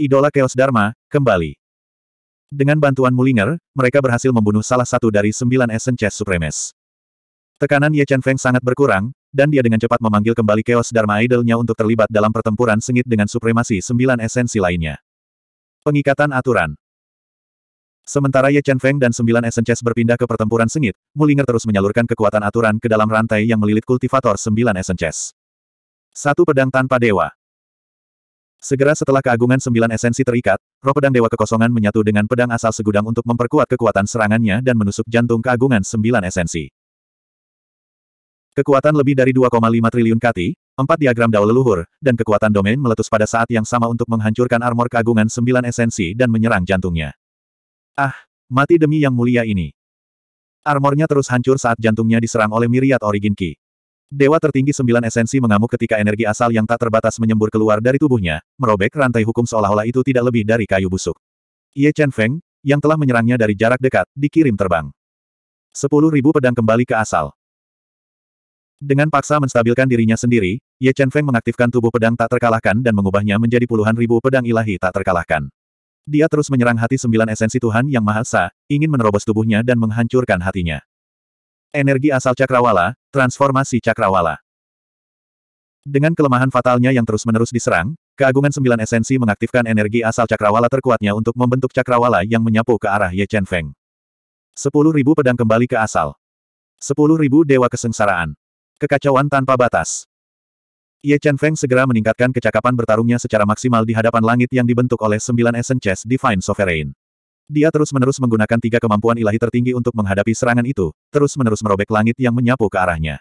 Idola Chaos Dharma, kembali. Dengan bantuan Mulinger, mereka berhasil membunuh salah satu dari sembilan Essence Supremes. Tekanan Ye Chen Feng sangat berkurang, dan dia dengan cepat memanggil kembali Chaos Dharma Idolnya untuk terlibat dalam pertempuran sengit dengan supremasi sembilan esensi lainnya. Pengikatan aturan Sementara Ye Chen Feng dan sembilan Essences berpindah ke pertempuran sengit, Mulinger terus menyalurkan kekuatan aturan ke dalam rantai yang melilit kultivator sembilan Essences. Satu pedang tanpa dewa. Segera setelah keagungan sembilan esensi terikat, roh pedang dewa kekosongan menyatu dengan pedang asal segudang untuk memperkuat kekuatan serangannya dan menusuk jantung keagungan sembilan esensi. Kekuatan lebih dari 2,5 triliun kati, empat diagram dao leluhur, dan kekuatan domain meletus pada saat yang sama untuk menghancurkan armor keagungan sembilan esensi dan menyerang jantungnya. Ah, mati demi yang mulia ini. Armornya terus hancur saat jantungnya diserang oleh miriat origin ki. Dewa tertinggi sembilan esensi mengamuk ketika energi asal yang tak terbatas menyembur keluar dari tubuhnya, merobek rantai hukum seolah-olah itu tidak lebih dari kayu busuk. Ye Chen Feng, yang telah menyerangnya dari jarak dekat, dikirim terbang. Sepuluh ribu pedang kembali ke asal. Dengan paksa menstabilkan dirinya sendiri, Ye Chen Feng mengaktifkan tubuh pedang tak terkalahkan dan mengubahnya menjadi puluhan ribu pedang ilahi tak terkalahkan. Dia terus menyerang hati sembilan esensi Tuhan Yang Maha Esa, ingin menerobos tubuhnya dan menghancurkan hatinya. Energi asal cakrawala, transformasi cakrawala. Dengan kelemahan fatalnya yang terus-menerus diserang, keagungan sembilan esensi mengaktifkan energi asal cakrawala terkuatnya untuk membentuk cakrawala yang menyapu ke arah Ye Chen Feng. Sepuluh ribu pedang kembali ke asal. Sepuluh ribu dewa kesengsaraan. Kekacauan tanpa batas. Ye Chen Feng segera meningkatkan kecakapan bertarungnya secara maksimal di hadapan langit yang dibentuk oleh sembilan Essence Divine Sovereign. Dia terus-menerus menggunakan tiga kemampuan ilahi tertinggi untuk menghadapi serangan itu, terus-menerus merobek langit yang menyapu ke arahnya.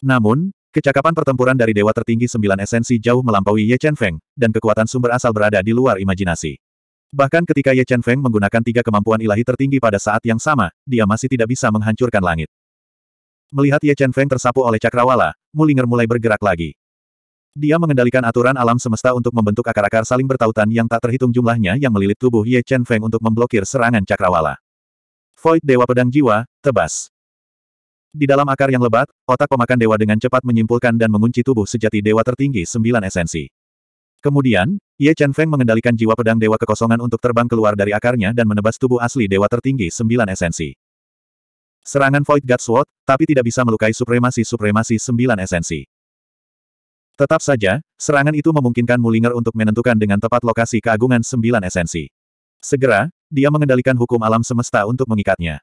Namun, kecakapan pertempuran dari dewa tertinggi sembilan esensi jauh melampaui Ye Chen Feng, dan kekuatan sumber asal berada di luar imajinasi. Bahkan ketika Ye Chen Feng menggunakan tiga kemampuan ilahi tertinggi pada saat yang sama, dia masih tidak bisa menghancurkan langit. Melihat Ye Chen Feng tersapu oleh cakrawala, Mulinger mulai bergerak lagi. Dia mengendalikan aturan alam semesta untuk membentuk akar-akar saling bertautan yang tak terhitung jumlahnya yang melilit tubuh Ye Chen Feng untuk memblokir serangan cakrawala. Void Dewa Pedang Jiwa, tebas. Di dalam akar yang lebat, otak pemakan dewa dengan cepat menyimpulkan dan mengunci tubuh sejati dewa tertinggi sembilan esensi. Kemudian, Ye Chen Feng mengendalikan jiwa pedang dewa kekosongan untuk terbang keluar dari akarnya dan menebas tubuh asli dewa tertinggi sembilan esensi. Serangan Void God Sword, tapi tidak bisa melukai supremasi-supremasi sembilan esensi. Tetap saja, serangan itu memungkinkan Mulinger untuk menentukan dengan tepat lokasi keagungan sembilan esensi. Segera, dia mengendalikan hukum alam semesta untuk mengikatnya.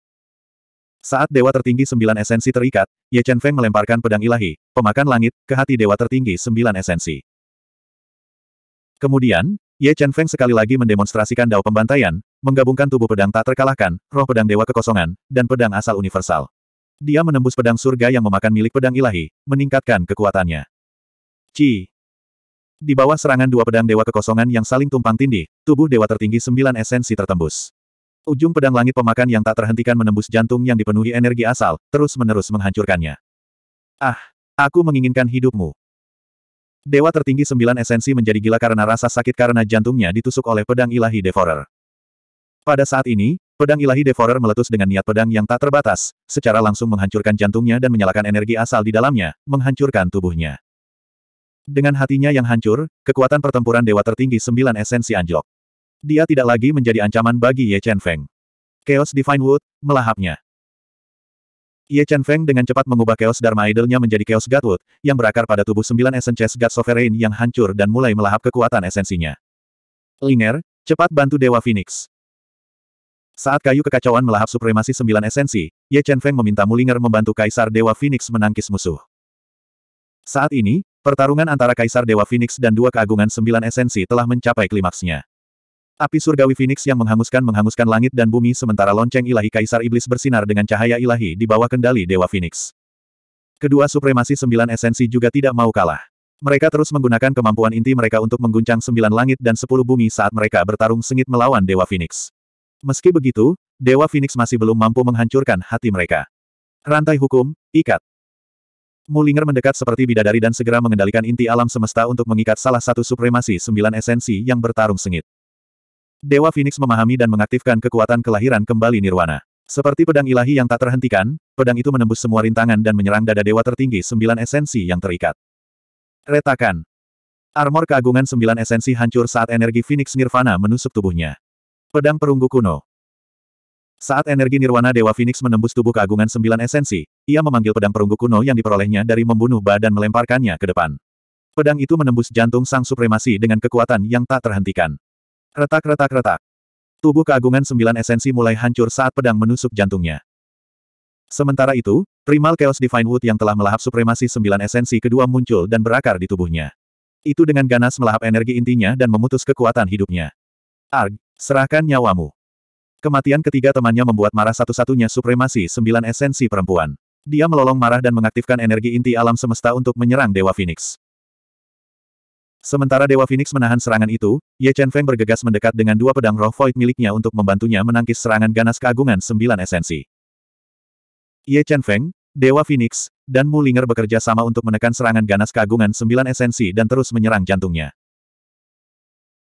Saat dewa tertinggi sembilan esensi terikat, Ye Chen Feng melemparkan pedang ilahi, pemakan langit, ke hati dewa tertinggi sembilan esensi. Kemudian, Ye Chen Feng sekali lagi mendemonstrasikan dao pembantaian, menggabungkan tubuh pedang tak terkalahkan, roh pedang dewa kekosongan, dan pedang asal universal. Dia menembus pedang surga yang memakan milik pedang ilahi, meningkatkan kekuatannya. Ci. Di bawah serangan dua pedang dewa kekosongan yang saling tumpang tindih, tubuh dewa tertinggi sembilan esensi tertembus. Ujung pedang langit pemakan yang tak terhentikan menembus jantung yang dipenuhi energi asal, terus-menerus menghancurkannya. Ah, aku menginginkan hidupmu. Dewa tertinggi sembilan esensi menjadi gila karena rasa sakit karena jantungnya ditusuk oleh pedang ilahi Devourer. Pada saat ini, pedang ilahi Devourer meletus dengan niat pedang yang tak terbatas, secara langsung menghancurkan jantungnya dan menyalakan energi asal di dalamnya, menghancurkan tubuhnya. Dengan hatinya yang hancur, kekuatan pertempuran Dewa tertinggi sembilan esensi anjlok. Dia tidak lagi menjadi ancaman bagi Ye Chen Feng. Chaos Divine Wood, melahapnya. Ye Chen Feng dengan cepat mengubah Chaos Dharma Idolnya menjadi Chaos Godwood, yang berakar pada tubuh sembilan esences God Sovereign yang hancur dan mulai melahap kekuatan esensinya. Linger, cepat bantu Dewa Phoenix. Saat kayu kekacauan melahap supremasi sembilan esensi, Ye Chen Feng meminta Mulinger membantu Kaisar Dewa Phoenix menangkis musuh. Saat ini, pertarungan antara Kaisar Dewa Phoenix dan dua keagungan sembilan esensi telah mencapai klimaksnya. Api surgawi Phoenix yang menghanguskan-menghanguskan langit dan bumi sementara lonceng ilahi Kaisar Iblis bersinar dengan cahaya ilahi di bawah kendali Dewa Phoenix. Kedua supremasi sembilan esensi juga tidak mau kalah. Mereka terus menggunakan kemampuan inti mereka untuk mengguncang sembilan langit dan sepuluh bumi saat mereka bertarung sengit melawan Dewa Phoenix. Meski begitu, Dewa Phoenix masih belum mampu menghancurkan hati mereka. Rantai hukum, ikat. Mulinger mendekat seperti bidadari dan segera mengendalikan inti alam semesta untuk mengikat salah satu supremasi sembilan esensi yang bertarung sengit. Dewa Phoenix memahami dan mengaktifkan kekuatan kelahiran kembali Nirwana. Seperti pedang ilahi yang tak terhentikan, pedang itu menembus semua rintangan dan menyerang dada dewa tertinggi sembilan esensi yang terikat. Retakan. Armor keagungan sembilan esensi hancur saat energi Phoenix Nirvana menusuk tubuhnya. Pedang perunggu kuno. Saat energi Nirwana Dewa Phoenix menembus tubuh keagungan sembilan esensi, ia memanggil pedang perunggu kuno yang diperolehnya dari membunuh badan, melemparkannya ke depan. Pedang itu menembus jantung sang supremasi dengan kekuatan yang tak terhentikan. Retak-retak-retak. Tubuh keagungan sembilan esensi mulai hancur saat pedang menusuk jantungnya. Sementara itu, primal Chaos Divine Wood yang telah melahap supremasi sembilan esensi kedua muncul dan berakar di tubuhnya. Itu dengan ganas melahap energi intinya dan memutus kekuatan hidupnya. Arg, serahkan nyawamu. Kematian ketiga temannya membuat marah satu-satunya supremasi sembilan esensi perempuan. Dia melolong marah dan mengaktifkan energi inti alam semesta untuk menyerang Dewa Phoenix. Sementara Dewa Phoenix menahan serangan itu, Ye Chen Feng bergegas mendekat dengan dua pedang roh void miliknya untuk membantunya menangkis serangan ganas keagungan sembilan esensi. Ye Chen Feng, Dewa Phoenix, dan Mu Ling'er bekerja sama untuk menekan serangan ganas keagungan sembilan esensi dan terus menyerang jantungnya.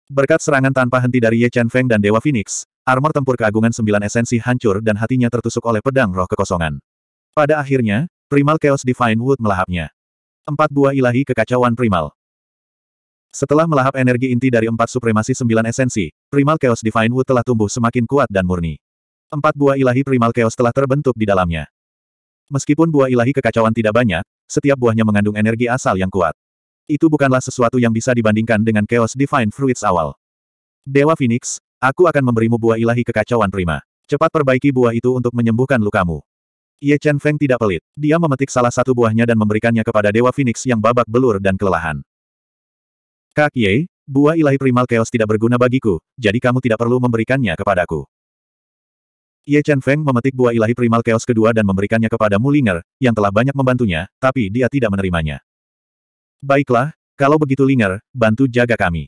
Berkat serangan tanpa henti dari Ye Chen Feng dan Dewa Phoenix, armor tempur keagungan sembilan esensi hancur dan hatinya tertusuk oleh pedang roh kekosongan. Pada akhirnya, Primal Chaos Divine Wood melahapnya. Empat buah ilahi kekacauan primal. Setelah melahap energi inti dari empat supremasi sembilan esensi, Primal Chaos Divine Wood telah tumbuh semakin kuat dan murni. Empat buah ilahi Primal Chaos telah terbentuk di dalamnya. Meskipun buah ilahi kekacauan tidak banyak, setiap buahnya mengandung energi asal yang kuat. Itu bukanlah sesuatu yang bisa dibandingkan dengan Chaos Divine Fruits awal. Dewa Phoenix, aku akan memberimu buah ilahi kekacauan prima. Cepat perbaiki buah itu untuk menyembuhkan lukamu. Ye Chen Feng tidak pelit. Dia memetik salah satu buahnya dan memberikannya kepada Dewa Phoenix yang babak belur dan kelelahan. Kak Ye, buah ilahi primal chaos tidak berguna bagiku, jadi kamu tidak perlu memberikannya kepadaku. Ye Chen Feng memetik buah ilahi primal chaos kedua dan memberikannya kepada Ling'er yang telah banyak membantunya, tapi dia tidak menerimanya. Baiklah, kalau begitu Linger, bantu jaga kami.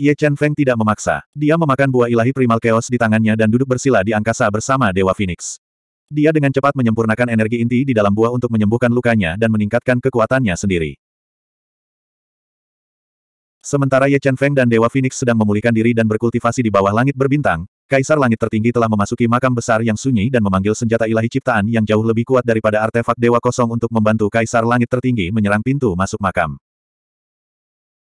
Ye Chen Feng tidak memaksa. Dia memakan buah ilahi primal chaos di tangannya dan duduk bersila di angkasa bersama Dewa Phoenix. Dia dengan cepat menyempurnakan energi inti di dalam buah untuk menyembuhkan lukanya dan meningkatkan kekuatannya sendiri. Sementara Ye Chen Feng dan Dewa Phoenix sedang memulihkan diri dan berkultivasi di bawah langit berbintang, Kaisar Langit Tertinggi telah memasuki makam besar yang sunyi dan memanggil senjata ilahi ciptaan yang jauh lebih kuat daripada artefak Dewa Kosong untuk membantu Kaisar Langit Tertinggi menyerang pintu masuk makam.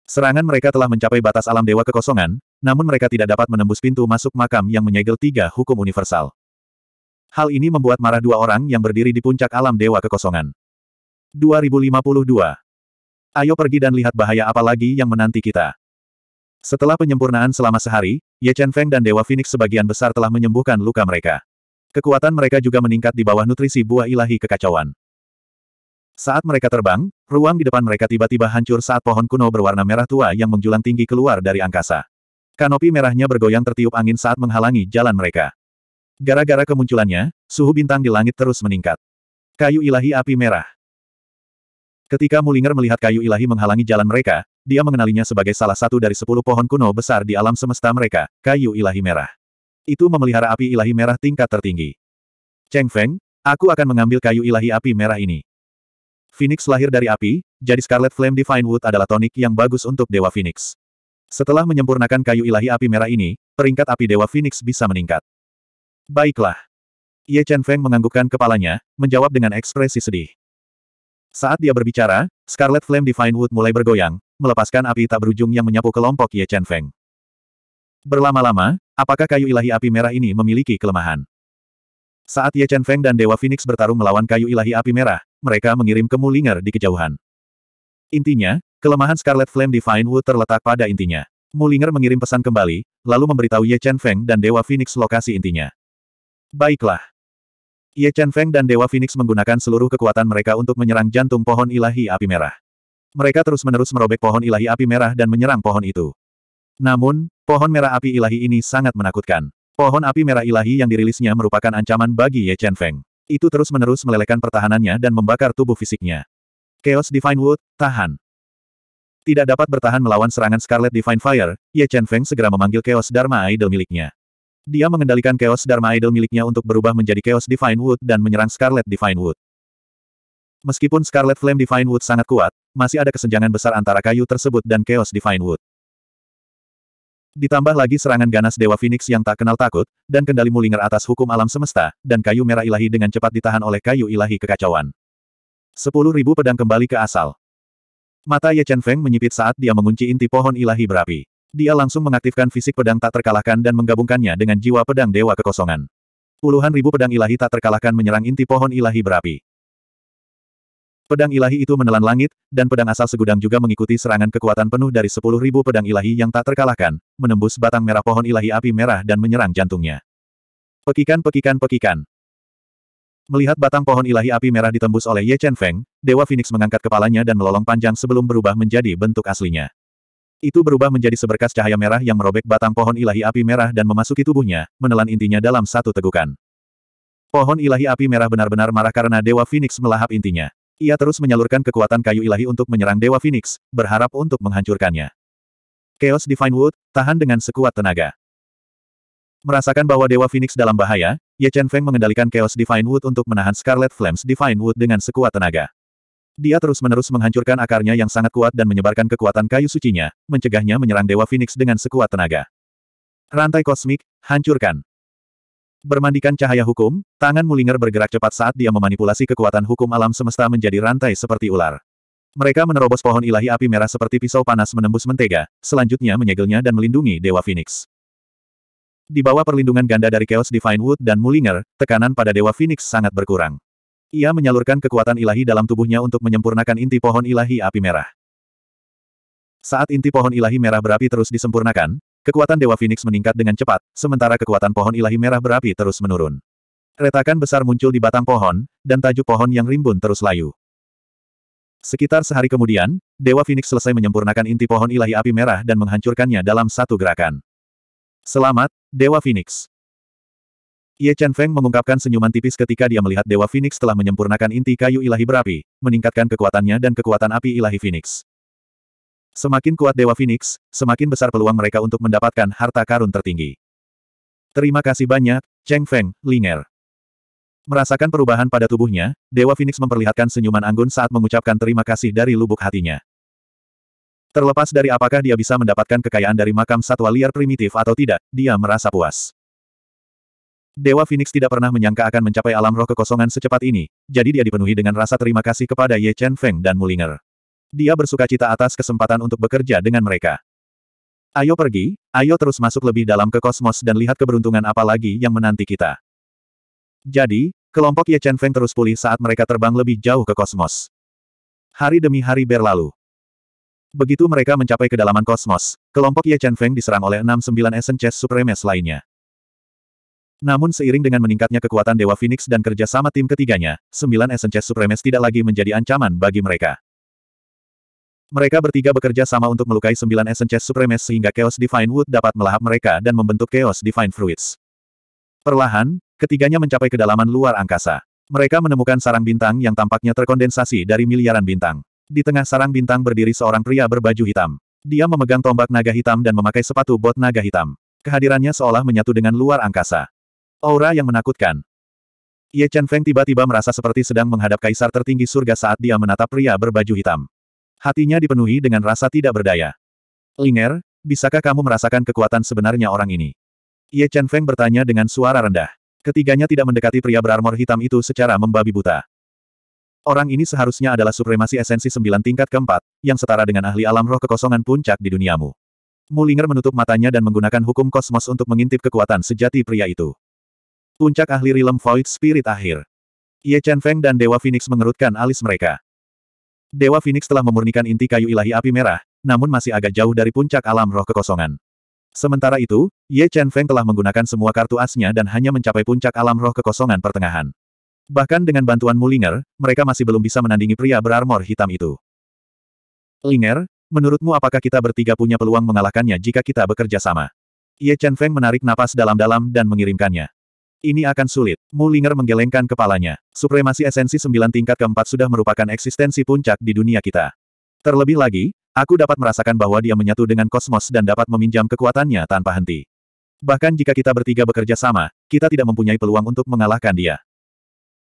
Serangan mereka telah mencapai batas alam Dewa Kekosongan, namun mereka tidak dapat menembus pintu masuk makam yang menyegel tiga hukum universal. Hal ini membuat marah dua orang yang berdiri di puncak alam Dewa Kekosongan. 2052 Ayo pergi dan lihat bahaya apa lagi yang menanti kita. Setelah penyempurnaan selama sehari, Ye Chen Feng dan Dewa Phoenix sebagian besar telah menyembuhkan luka mereka. Kekuatan mereka juga meningkat di bawah nutrisi buah ilahi kekacauan. Saat mereka terbang, ruang di depan mereka tiba-tiba hancur saat pohon kuno berwarna merah tua yang menjulang tinggi keluar dari angkasa. Kanopi merahnya bergoyang tertiup angin saat menghalangi jalan mereka. Gara-gara kemunculannya, suhu bintang di langit terus meningkat. Kayu ilahi api merah. Ketika Mulinger melihat kayu ilahi menghalangi jalan mereka, dia mengenalinya sebagai salah satu dari sepuluh pohon kuno besar di alam semesta mereka, kayu ilahi merah. Itu memelihara api ilahi merah tingkat tertinggi. Cheng Feng, aku akan mengambil kayu ilahi api merah ini. Phoenix lahir dari api, jadi Scarlet Flame Divine Wood adalah tonik yang bagus untuk Dewa Phoenix. Setelah menyempurnakan kayu ilahi api merah ini, peringkat api Dewa Phoenix bisa meningkat. Baiklah. Ye Chen Feng menganggukkan kepalanya, menjawab dengan ekspresi sedih. Saat dia berbicara, Scarlet Flame Divine Wood mulai bergoyang, melepaskan api tak berujung yang menyapu kelompok Ye Chen Feng. Berlama-lama, apakah kayu ilahi api merah ini memiliki kelemahan? Saat Ye Chen Feng dan Dewa Phoenix bertarung melawan kayu ilahi api merah, mereka mengirim kemulinger di kejauhan. Intinya, kelemahan Scarlet Flame Divine Wood terletak pada intinya. Mulinger mengirim pesan kembali, lalu memberitahu Ye Chen Feng dan Dewa Phoenix lokasi intinya. Baiklah. Ye Chen Feng dan Dewa Phoenix menggunakan seluruh kekuatan mereka untuk menyerang jantung pohon ilahi api merah. Mereka terus-menerus merobek pohon ilahi api merah dan menyerang pohon itu. Namun, pohon merah api ilahi ini sangat menakutkan. Pohon api merah ilahi yang dirilisnya merupakan ancaman bagi Ye Chen Feng. Itu terus-menerus melelehkan pertahanannya dan membakar tubuh fisiknya. Chaos Divine Wood, tahan. Tidak dapat bertahan melawan serangan Scarlet Divine Fire, Ye Chen Feng segera memanggil Chaos Dharma Idol miliknya. Dia mengendalikan Chaos Dharma Idol miliknya untuk berubah menjadi Chaos Divine Wood dan menyerang Scarlet Divine Wood. Meskipun Scarlet Flame Divine Wood sangat kuat, masih ada kesenjangan besar antara kayu tersebut dan Chaos Divine Wood. Ditambah lagi serangan ganas Dewa Phoenix yang tak kenal takut, dan kendali Mulinger atas hukum alam semesta, dan kayu merah ilahi dengan cepat ditahan oleh kayu ilahi kekacauan. Sepuluh ribu pedang kembali ke asal. Mata Ye Chen Feng menyipit saat dia mengunci inti pohon ilahi berapi. Dia langsung mengaktifkan fisik pedang tak terkalahkan dan menggabungkannya dengan jiwa pedang dewa kekosongan. Puluhan ribu pedang ilahi tak terkalahkan menyerang inti pohon ilahi berapi. Pedang ilahi itu menelan langit, dan pedang asal segudang juga mengikuti serangan kekuatan penuh dari sepuluh ribu pedang ilahi yang tak terkalahkan, menembus batang merah pohon ilahi api merah dan menyerang jantungnya. Pekikan pekikan pekikan. Melihat batang pohon ilahi api merah ditembus oleh Ye Chen Feng, Dewa Phoenix mengangkat kepalanya dan melolong panjang sebelum berubah menjadi bentuk aslinya. Itu berubah menjadi seberkas cahaya merah yang merobek batang pohon ilahi api merah dan memasuki tubuhnya, menelan intinya dalam satu tegukan. Pohon ilahi api merah benar-benar marah karena Dewa Phoenix melahap intinya. Ia terus menyalurkan kekuatan kayu ilahi untuk menyerang Dewa Phoenix, berharap untuk menghancurkannya. Chaos Divine Wood, tahan dengan sekuat tenaga. Merasakan bahwa Dewa Phoenix dalam bahaya, Ye Chen Feng mengendalikan Chaos Divine Wood untuk menahan Scarlet Flames Divine Wood dengan sekuat tenaga. Dia terus-menerus menghancurkan akarnya yang sangat kuat dan menyebarkan kekuatan kayu sucinya, mencegahnya menyerang Dewa Phoenix dengan sekuat tenaga. Rantai kosmik, hancurkan. Bermandikan cahaya hukum, tangan Mulinger bergerak cepat saat dia memanipulasi kekuatan hukum alam semesta menjadi rantai seperti ular. Mereka menerobos pohon ilahi api merah seperti pisau panas menembus mentega, selanjutnya menyegelnya dan melindungi Dewa Phoenix. Di bawah perlindungan ganda dari Chaos Divine Wood dan Mulinger, tekanan pada Dewa Phoenix sangat berkurang. Ia menyalurkan kekuatan ilahi dalam tubuhnya untuk menyempurnakan inti pohon ilahi api merah. Saat inti pohon ilahi merah berapi terus disempurnakan, kekuatan Dewa Phoenix meningkat dengan cepat, sementara kekuatan pohon ilahi merah berapi terus menurun. Retakan besar muncul di batang pohon, dan tajuk pohon yang rimbun terus layu. Sekitar sehari kemudian, Dewa Phoenix selesai menyempurnakan inti pohon ilahi api merah dan menghancurkannya dalam satu gerakan. Selamat, Dewa Phoenix. Ye Chen Feng mengungkapkan senyuman tipis ketika dia melihat Dewa Phoenix telah menyempurnakan inti kayu ilahi berapi, meningkatkan kekuatannya dan kekuatan api ilahi Phoenix. Semakin kuat Dewa Phoenix, semakin besar peluang mereka untuk mendapatkan harta karun tertinggi. Terima kasih banyak, Cheng Feng, Linger. Merasakan perubahan pada tubuhnya, Dewa Phoenix memperlihatkan senyuman anggun saat mengucapkan terima kasih dari lubuk hatinya. Terlepas dari apakah dia bisa mendapatkan kekayaan dari makam satwa liar primitif atau tidak, dia merasa puas. Dewa Phoenix tidak pernah menyangka akan mencapai alam roh kekosongan secepat ini, jadi dia dipenuhi dengan rasa terima kasih kepada Ye Chen Feng dan Mulinger. Dia bersuka cita atas kesempatan untuk bekerja dengan mereka. Ayo pergi, ayo terus masuk lebih dalam ke kosmos dan lihat keberuntungan apa lagi yang menanti kita. Jadi, kelompok Ye Chen Feng terus pulih saat mereka terbang lebih jauh ke kosmos. Hari demi hari berlalu. Begitu mereka mencapai kedalaman kosmos, kelompok Ye Chen Feng diserang oleh 69 Essence Supremes lainnya. Namun seiring dengan meningkatnya kekuatan Dewa Phoenix dan kerja sama tim ketiganya, sembilan esences supremes tidak lagi menjadi ancaman bagi mereka. Mereka bertiga bekerja sama untuk melukai sembilan esences supremes sehingga Chaos Divine Wood dapat melahap mereka dan membentuk Chaos Divine Fruits. Perlahan, ketiganya mencapai kedalaman luar angkasa. Mereka menemukan sarang bintang yang tampaknya terkondensasi dari miliaran bintang. Di tengah sarang bintang berdiri seorang pria berbaju hitam. Dia memegang tombak naga hitam dan memakai sepatu bot naga hitam. Kehadirannya seolah menyatu dengan luar angkasa. Aura yang menakutkan. Ye Chen Feng tiba-tiba merasa seperti sedang menghadap kaisar tertinggi surga saat dia menatap pria berbaju hitam. Hatinya dipenuhi dengan rasa tidak berdaya. Linger, bisakah kamu merasakan kekuatan sebenarnya orang ini? Ye Chen Feng bertanya dengan suara rendah. Ketiganya tidak mendekati pria berarmor hitam itu secara membabi buta. Orang ini seharusnya adalah supremasi esensi sembilan tingkat keempat, yang setara dengan ahli alam roh kekosongan puncak di duniamu. Mulinger menutup matanya dan menggunakan hukum kosmos untuk mengintip kekuatan sejati pria itu. Puncak ahli Rilem Void Spirit akhir. Ye Chen Feng dan Dewa Phoenix mengerutkan alis mereka. Dewa Phoenix telah memurnikan inti kayu ilahi api merah, namun masih agak jauh dari puncak alam roh kekosongan. Sementara itu, Ye Chen Feng telah menggunakan semua kartu asnya dan hanya mencapai puncak alam roh kekosongan pertengahan. Bahkan dengan bantuan Mulinger, mereka masih belum bisa menandingi pria berarmor hitam itu. Linger, menurutmu apakah kita bertiga punya peluang mengalahkannya jika kita bekerja sama? Ye Chen Feng menarik napas dalam-dalam dan mengirimkannya. Ini akan sulit. Mulinger menggelengkan kepalanya. Supremasi esensi sembilan tingkat keempat sudah merupakan eksistensi puncak di dunia kita. Terlebih lagi, aku dapat merasakan bahwa dia menyatu dengan kosmos dan dapat meminjam kekuatannya tanpa henti. Bahkan jika kita bertiga bekerja sama, kita tidak mempunyai peluang untuk mengalahkan dia.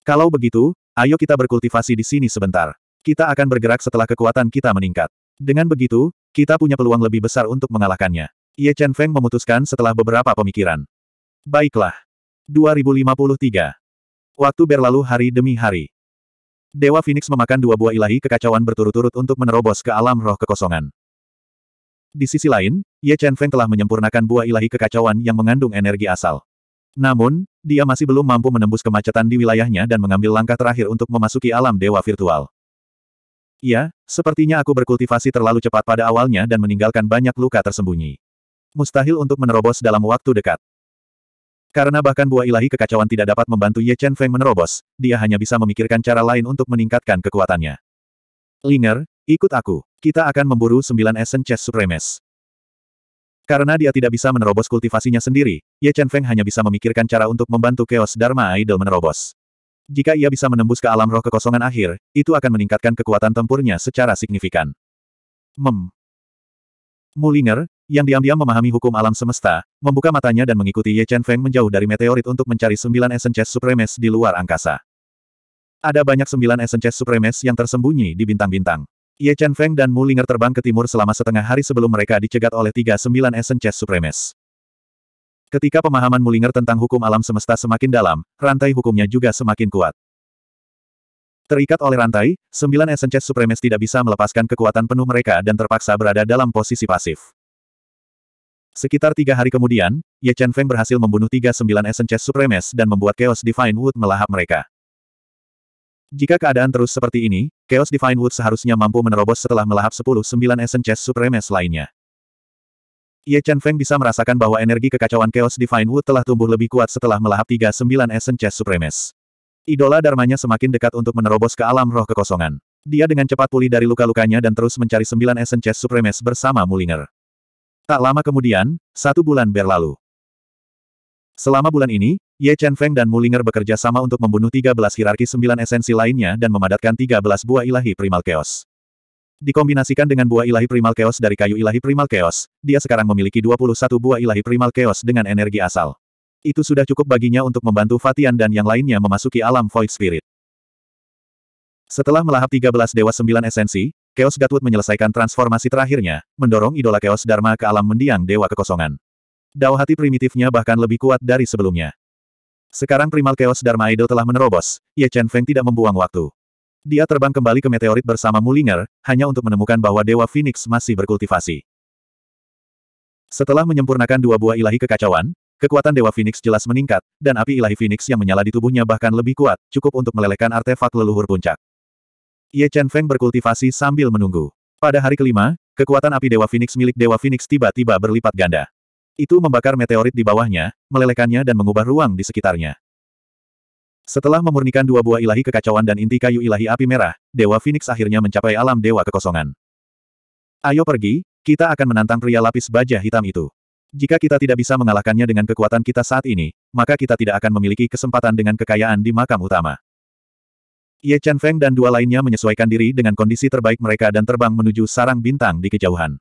Kalau begitu, ayo kita berkultivasi di sini sebentar. Kita akan bergerak setelah kekuatan kita meningkat. Dengan begitu, kita punya peluang lebih besar untuk mengalahkannya. Ye Chen Feng memutuskan setelah beberapa pemikiran. Baiklah, 2053. Waktu berlalu hari demi hari. Dewa Phoenix memakan dua buah ilahi kekacauan berturut-turut untuk menerobos ke alam roh kekosongan. Di sisi lain, Ye Chen Feng telah menyempurnakan buah ilahi kekacauan yang mengandung energi asal. Namun, dia masih belum mampu menembus kemacetan di wilayahnya dan mengambil langkah terakhir untuk memasuki alam dewa virtual. Ya, sepertinya aku berkultivasi terlalu cepat pada awalnya dan meninggalkan banyak luka tersembunyi. Mustahil untuk menerobos dalam waktu dekat. Karena bahkan buah ilahi kekacauan tidak dapat membantu Ye Chen Feng menerobos, dia hanya bisa memikirkan cara lain untuk meningkatkan kekuatannya. Linger, ikut aku. Kita akan memburu sembilan esen chest Supremes. Karena dia tidak bisa menerobos kultivasinya sendiri, Ye Chen Feng hanya bisa memikirkan cara untuk membantu Chaos Dharma Idol menerobos. Jika ia bisa menembus ke alam roh kekosongan akhir, itu akan meningkatkan kekuatan tempurnya secara signifikan. Mem. Mulinger, yang diam-diam memahami hukum alam semesta, membuka matanya dan mengikuti Ye Chen Feng menjauh dari meteorit untuk mencari sembilan esences supremes di luar angkasa. Ada banyak sembilan esences supremes yang tersembunyi di bintang-bintang. Ye Chen Feng dan Mu Linger terbang ke timur selama setengah hari sebelum mereka dicegat oleh tiga sembilan esences supremes. Ketika pemahaman Mu Linger tentang hukum alam semesta semakin dalam, rantai hukumnya juga semakin kuat. Terikat oleh rantai, sembilan esences supremes tidak bisa melepaskan kekuatan penuh mereka dan terpaksa berada dalam posisi pasif. Sekitar tiga hari kemudian, Ye Chen Feng berhasil membunuh tiga sembilan Essences Supremes dan membuat Chaos Divine Wood melahap mereka. Jika keadaan terus seperti ini, Chaos Divine Wood seharusnya mampu menerobos setelah melahap sepuluh sembilan Essences Supremes lainnya. Ye Chen Feng bisa merasakan bahwa energi kekacauan Chaos Divine Wood telah tumbuh lebih kuat setelah melahap tiga sembilan Essences Supremes. Idola darmanya semakin dekat untuk menerobos ke alam roh kekosongan. Dia dengan cepat pulih dari luka-lukanya dan terus mencari sembilan Essences Supremes bersama Mulinger. Tak lama kemudian, satu bulan berlalu. Selama bulan ini, Ye Chen Feng dan Mulinger bekerja sama untuk membunuh 13 hierarki sembilan esensi lainnya dan memadatkan 13 buah ilahi primal chaos. Dikombinasikan dengan buah ilahi primal chaos dari kayu ilahi primal chaos, dia sekarang memiliki 21 buah ilahi primal chaos dengan energi asal. Itu sudah cukup baginya untuk membantu Fatian dan yang lainnya memasuki alam Void Spirit. Setelah melahap 13 Dewa Sembilan Esensi, Chaos Gatwood menyelesaikan transformasi terakhirnya, mendorong idola Chaos Dharma ke alam mendiang Dewa Kekosongan. Dao hati primitifnya bahkan lebih kuat dari sebelumnya. Sekarang Primal Chaos Dharma Idol telah menerobos, Ye Chen Feng tidak membuang waktu. Dia terbang kembali ke meteorit bersama Mulinger, hanya untuk menemukan bahwa Dewa Phoenix masih berkultivasi. Setelah menyempurnakan dua buah ilahi kekacauan, kekuatan Dewa Phoenix jelas meningkat, dan api ilahi Phoenix yang menyala di tubuhnya bahkan lebih kuat, cukup untuk melelehkan artefak leluhur puncak. Ye Chen Feng berkultivasi sambil menunggu. Pada hari kelima, kekuatan api Dewa Phoenix milik Dewa Phoenix tiba-tiba berlipat ganda. Itu membakar meteorit di bawahnya, melelehkannya dan mengubah ruang di sekitarnya. Setelah memurnikan dua buah ilahi kekacauan dan inti kayu ilahi api merah, Dewa Phoenix akhirnya mencapai alam dewa kekosongan. Ayo pergi, kita akan menantang pria lapis baja hitam itu. Jika kita tidak bisa mengalahkannya dengan kekuatan kita saat ini, maka kita tidak akan memiliki kesempatan dengan kekayaan di makam utama. Ye Chen Feng dan dua lainnya menyesuaikan diri dengan kondisi terbaik mereka dan terbang menuju sarang bintang di kejauhan.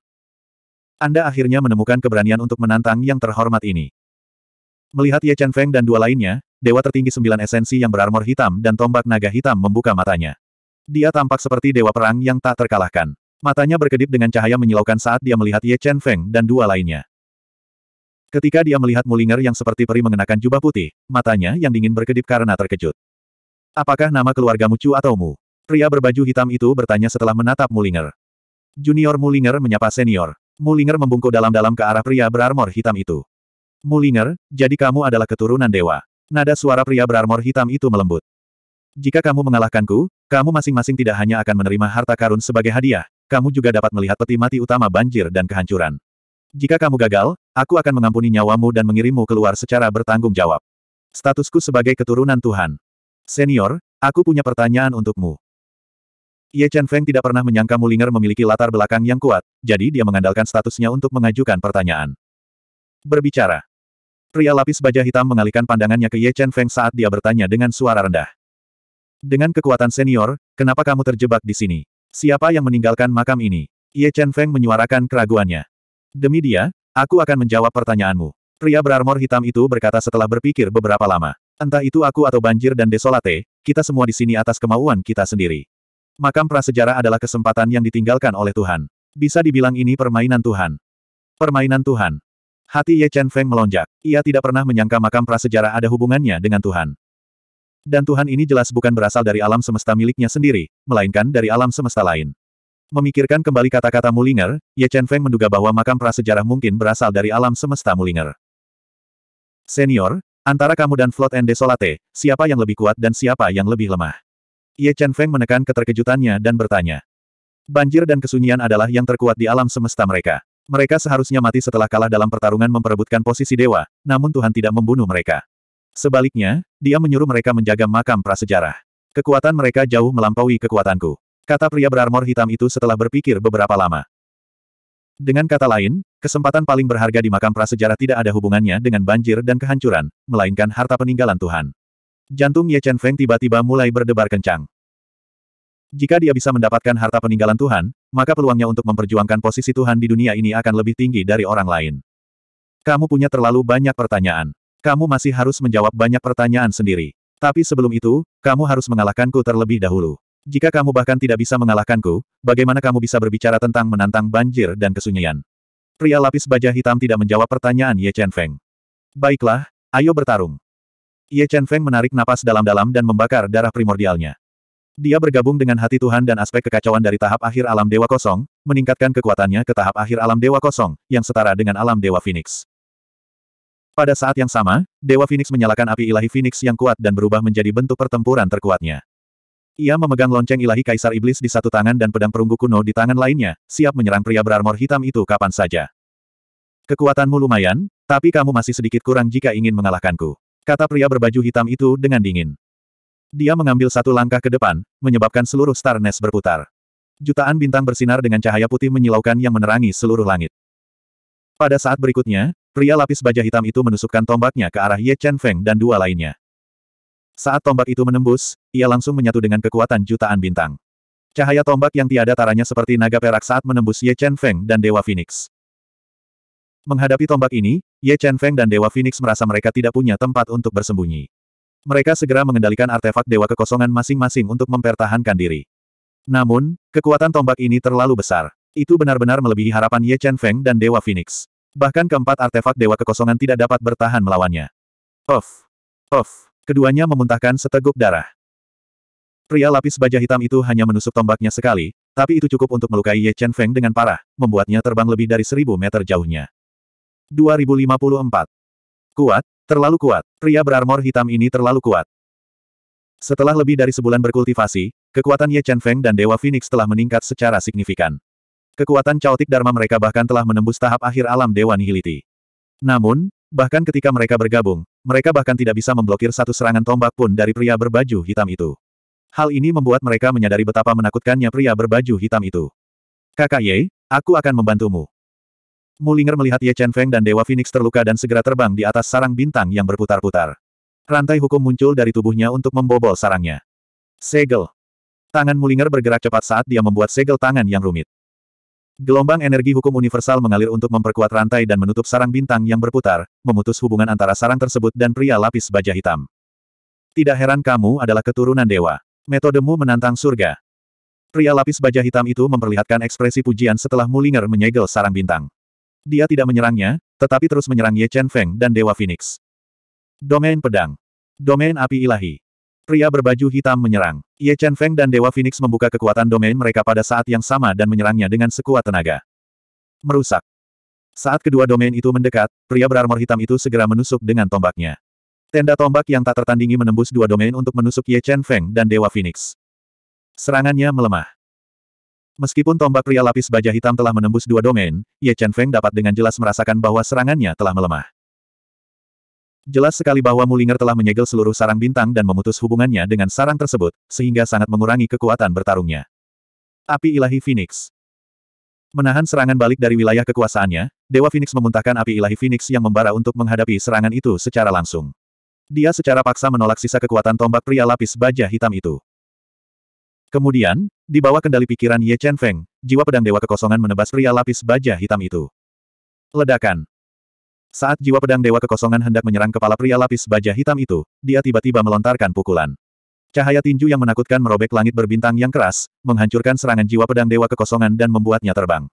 Anda akhirnya menemukan keberanian untuk menantang yang terhormat ini. Melihat Ye Chen Feng dan dua lainnya, dewa tertinggi sembilan esensi yang berarmor hitam dan tombak naga hitam membuka matanya. Dia tampak seperti dewa perang yang tak terkalahkan. Matanya berkedip dengan cahaya menyilaukan saat dia melihat Ye Chen Feng dan dua lainnya. Ketika dia melihat Mulinger yang seperti peri mengenakan jubah putih, matanya yang dingin berkedip karena terkejut. Apakah nama keluargamu Chu atau Mu? Pria berbaju hitam itu bertanya setelah menatap Mulinger. Junior Mulinger menyapa senior. Mulinger membungkuk dalam-dalam ke arah pria berarmor hitam itu. Mulinger, jadi kamu adalah keturunan dewa. Nada suara pria berarmor hitam itu melembut. Jika kamu mengalahkanku, kamu masing-masing tidak hanya akan menerima harta karun sebagai hadiah, kamu juga dapat melihat peti mati utama banjir dan kehancuran. Jika kamu gagal, aku akan mengampuni nyawamu dan mengirimmu keluar secara bertanggung jawab. Statusku sebagai keturunan Tuhan. Senior, aku punya pertanyaan untukmu. Ye Chen Feng tidak pernah menyangka Mulinger memiliki latar belakang yang kuat, jadi dia mengandalkan statusnya untuk mengajukan pertanyaan. Berbicara. Pria lapis baja hitam mengalihkan pandangannya ke Ye Chen Feng saat dia bertanya dengan suara rendah. Dengan kekuatan senior, kenapa kamu terjebak di sini? Siapa yang meninggalkan makam ini? Ye Chen Feng menyuarakan keraguannya. Demi dia, aku akan menjawab pertanyaanmu. Pria berarmor hitam itu berkata setelah berpikir beberapa lama. Entah itu aku atau banjir dan desolate, kita semua di sini atas kemauan kita sendiri. Makam prasejarah adalah kesempatan yang ditinggalkan oleh Tuhan. Bisa dibilang ini permainan Tuhan. Permainan Tuhan. Hati Ye Chen Feng melonjak. Ia tidak pernah menyangka makam prasejarah ada hubungannya dengan Tuhan. Dan Tuhan ini jelas bukan berasal dari alam semesta miliknya sendiri, melainkan dari alam semesta lain. Memikirkan kembali kata-kata Mulinger, Ye Chen Feng menduga bahwa makam prasejarah mungkin berasal dari alam semesta Mulinger. Senior, Antara kamu dan Flot and Desolate, siapa yang lebih kuat dan siapa yang lebih lemah? Ye Chen Feng menekan keterkejutannya dan bertanya. Banjir dan kesunyian adalah yang terkuat di alam semesta mereka. Mereka seharusnya mati setelah kalah dalam pertarungan memperebutkan posisi dewa, namun Tuhan tidak membunuh mereka. Sebaliknya, dia menyuruh mereka menjaga makam prasejarah. Kekuatan mereka jauh melampaui kekuatanku. Kata pria berarmor hitam itu setelah berpikir beberapa lama. Dengan kata lain, kesempatan paling berharga di makam prasejarah tidak ada hubungannya dengan banjir dan kehancuran, melainkan harta peninggalan Tuhan. Jantung Ye Chen Feng tiba-tiba mulai berdebar kencang. Jika dia bisa mendapatkan harta peninggalan Tuhan, maka peluangnya untuk memperjuangkan posisi Tuhan di dunia ini akan lebih tinggi dari orang lain. Kamu punya terlalu banyak pertanyaan. Kamu masih harus menjawab banyak pertanyaan sendiri. Tapi sebelum itu, kamu harus mengalahkanku terlebih dahulu. Jika kamu bahkan tidak bisa mengalahkanku, bagaimana kamu bisa berbicara tentang menantang banjir dan kesunyian? Pria lapis baja hitam tidak menjawab pertanyaan Ye Chen Feng. Baiklah, ayo bertarung. Ye Chen Feng menarik napas dalam-dalam dan membakar darah primordialnya. Dia bergabung dengan hati Tuhan dan aspek kekacauan dari tahap akhir alam Dewa Kosong, meningkatkan kekuatannya ke tahap akhir alam Dewa Kosong, yang setara dengan alam Dewa Phoenix. Pada saat yang sama, Dewa Phoenix menyalakan api ilahi Phoenix yang kuat dan berubah menjadi bentuk pertempuran terkuatnya. Ia memegang lonceng ilahi Kaisar Iblis di satu tangan dan pedang perunggu kuno di tangan lainnya, siap menyerang pria berarmor hitam itu kapan saja. Kekuatanmu lumayan, tapi kamu masih sedikit kurang jika ingin mengalahkanku. Kata pria berbaju hitam itu dengan dingin. Dia mengambil satu langkah ke depan, menyebabkan seluruh Star Nest berputar. Jutaan bintang bersinar dengan cahaya putih menyilaukan yang menerangi seluruh langit. Pada saat berikutnya, pria lapis baja hitam itu menusukkan tombaknya ke arah Ye Chen Feng dan dua lainnya. Saat tombak itu menembus, ia langsung menyatu dengan kekuatan jutaan bintang. Cahaya tombak yang tiada taranya seperti naga perak saat menembus Ye Chen Feng dan Dewa Phoenix. Menghadapi tombak ini, Ye Chen Feng dan Dewa Phoenix merasa mereka tidak punya tempat untuk bersembunyi. Mereka segera mengendalikan artefak Dewa Kekosongan masing-masing untuk mempertahankan diri. Namun, kekuatan tombak ini terlalu besar. Itu benar-benar melebihi harapan Ye Chen Feng dan Dewa Phoenix. Bahkan keempat artefak Dewa Kekosongan tidak dapat bertahan melawannya. Off. Off. Keduanya memuntahkan seteguk darah. Pria lapis baja hitam itu hanya menusuk tombaknya sekali, tapi itu cukup untuk melukai Ye Chen Feng dengan parah, membuatnya terbang lebih dari seribu meter jauhnya. 2054. Kuat, terlalu kuat. Pria berarmor hitam ini terlalu kuat. Setelah lebih dari sebulan berkultivasi, kekuatan Ye Chen Feng dan Dewa Phoenix telah meningkat secara signifikan. Kekuatan caotik dharma mereka bahkan telah menembus tahap akhir alam Dewa Nihiliti. Namun, bahkan ketika mereka bergabung, mereka bahkan tidak bisa memblokir satu serangan tombak pun dari pria berbaju hitam itu. Hal ini membuat mereka menyadari betapa menakutkannya pria berbaju hitam itu. Kakak Ye, aku akan membantumu. Mulinger melihat Ye Chen Feng dan Dewa Phoenix terluka dan segera terbang di atas sarang bintang yang berputar-putar. Rantai hukum muncul dari tubuhnya untuk membobol sarangnya. Segel. Tangan Mulinger bergerak cepat saat dia membuat segel tangan yang rumit. Gelombang energi hukum universal mengalir untuk memperkuat rantai dan menutup sarang bintang yang berputar, memutus hubungan antara sarang tersebut dan pria lapis baja hitam. Tidak heran kamu adalah keturunan dewa. Metodemu menantang surga. Pria lapis baja hitam itu memperlihatkan ekspresi pujian setelah Mulinger menyegel sarang bintang. Dia tidak menyerangnya, tetapi terus menyerang Ye Chen Feng dan Dewa Phoenix. Domain Pedang. Domain Api Ilahi. Pria berbaju hitam menyerang. Ye Chen Feng dan Dewa Phoenix membuka kekuatan domain mereka pada saat yang sama dan menyerangnya dengan sekuat tenaga. Merusak. Saat kedua domain itu mendekat, pria berarmor hitam itu segera menusuk dengan tombaknya. Tenda tombak yang tak tertandingi menembus dua domain untuk menusuk Ye Chen Feng dan Dewa Phoenix. Serangannya melemah. Meskipun tombak pria lapis baja hitam telah menembus dua domain, Ye Chen Feng dapat dengan jelas merasakan bahwa serangannya telah melemah. Jelas sekali bahwa Mulinger telah menyegel seluruh sarang bintang dan memutus hubungannya dengan sarang tersebut, sehingga sangat mengurangi kekuatan bertarungnya. Api Ilahi Phoenix Menahan serangan balik dari wilayah kekuasaannya, Dewa Phoenix memuntahkan api ilahi Phoenix yang membara untuk menghadapi serangan itu secara langsung. Dia secara paksa menolak sisa kekuatan tombak pria lapis baja hitam itu. Kemudian, di bawah kendali pikiran Ye Chen Feng, jiwa pedang dewa kekosongan menebas pria lapis baja hitam itu. Ledakan. Saat jiwa pedang dewa kekosongan hendak menyerang kepala pria lapis baja hitam itu, dia tiba-tiba melontarkan pukulan. Cahaya tinju yang menakutkan merobek langit berbintang yang keras, menghancurkan serangan jiwa pedang dewa kekosongan dan membuatnya terbang.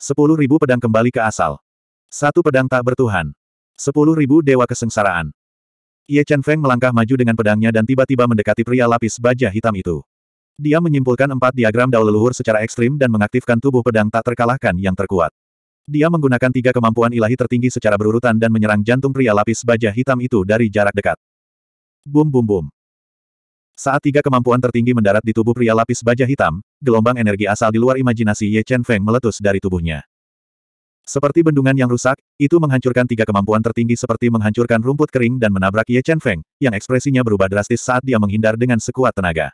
Sepuluh ribu pedang kembali ke asal. Satu pedang tak bertuhan. Sepuluh ribu dewa kesengsaraan. Ye Chen Feng melangkah maju dengan pedangnya dan tiba-tiba mendekati pria lapis baja hitam itu. Dia menyimpulkan empat diagram daul leluhur secara ekstrim dan mengaktifkan tubuh pedang tak terkalahkan yang terkuat. Dia menggunakan tiga kemampuan ilahi tertinggi secara berurutan dan menyerang jantung pria lapis baja hitam itu dari jarak dekat. Bum bum bum. Saat tiga kemampuan tertinggi mendarat di tubuh pria lapis baja hitam, gelombang energi asal di luar imajinasi Ye Chen Feng meletus dari tubuhnya. Seperti bendungan yang rusak, itu menghancurkan tiga kemampuan tertinggi seperti menghancurkan rumput kering dan menabrak Ye Chen Feng, yang ekspresinya berubah drastis saat dia menghindar dengan sekuat tenaga.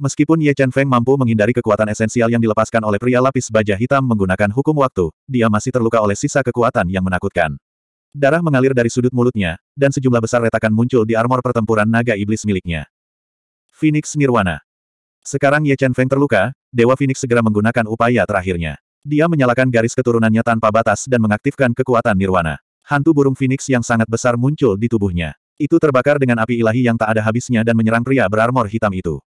Meskipun Ye Chen Feng mampu menghindari kekuatan esensial yang dilepaskan oleh pria lapis baja hitam menggunakan hukum waktu, dia masih terluka oleh sisa kekuatan yang menakutkan. Darah mengalir dari sudut mulutnya, dan sejumlah besar retakan muncul di armor pertempuran naga iblis miliknya. Phoenix Nirwana Sekarang Ye Chen Feng terluka, Dewa Phoenix segera menggunakan upaya terakhirnya. Dia menyalakan garis keturunannya tanpa batas dan mengaktifkan kekuatan Nirwana. Hantu burung Phoenix yang sangat besar muncul di tubuhnya. Itu terbakar dengan api ilahi yang tak ada habisnya dan menyerang pria berarmor hitam itu.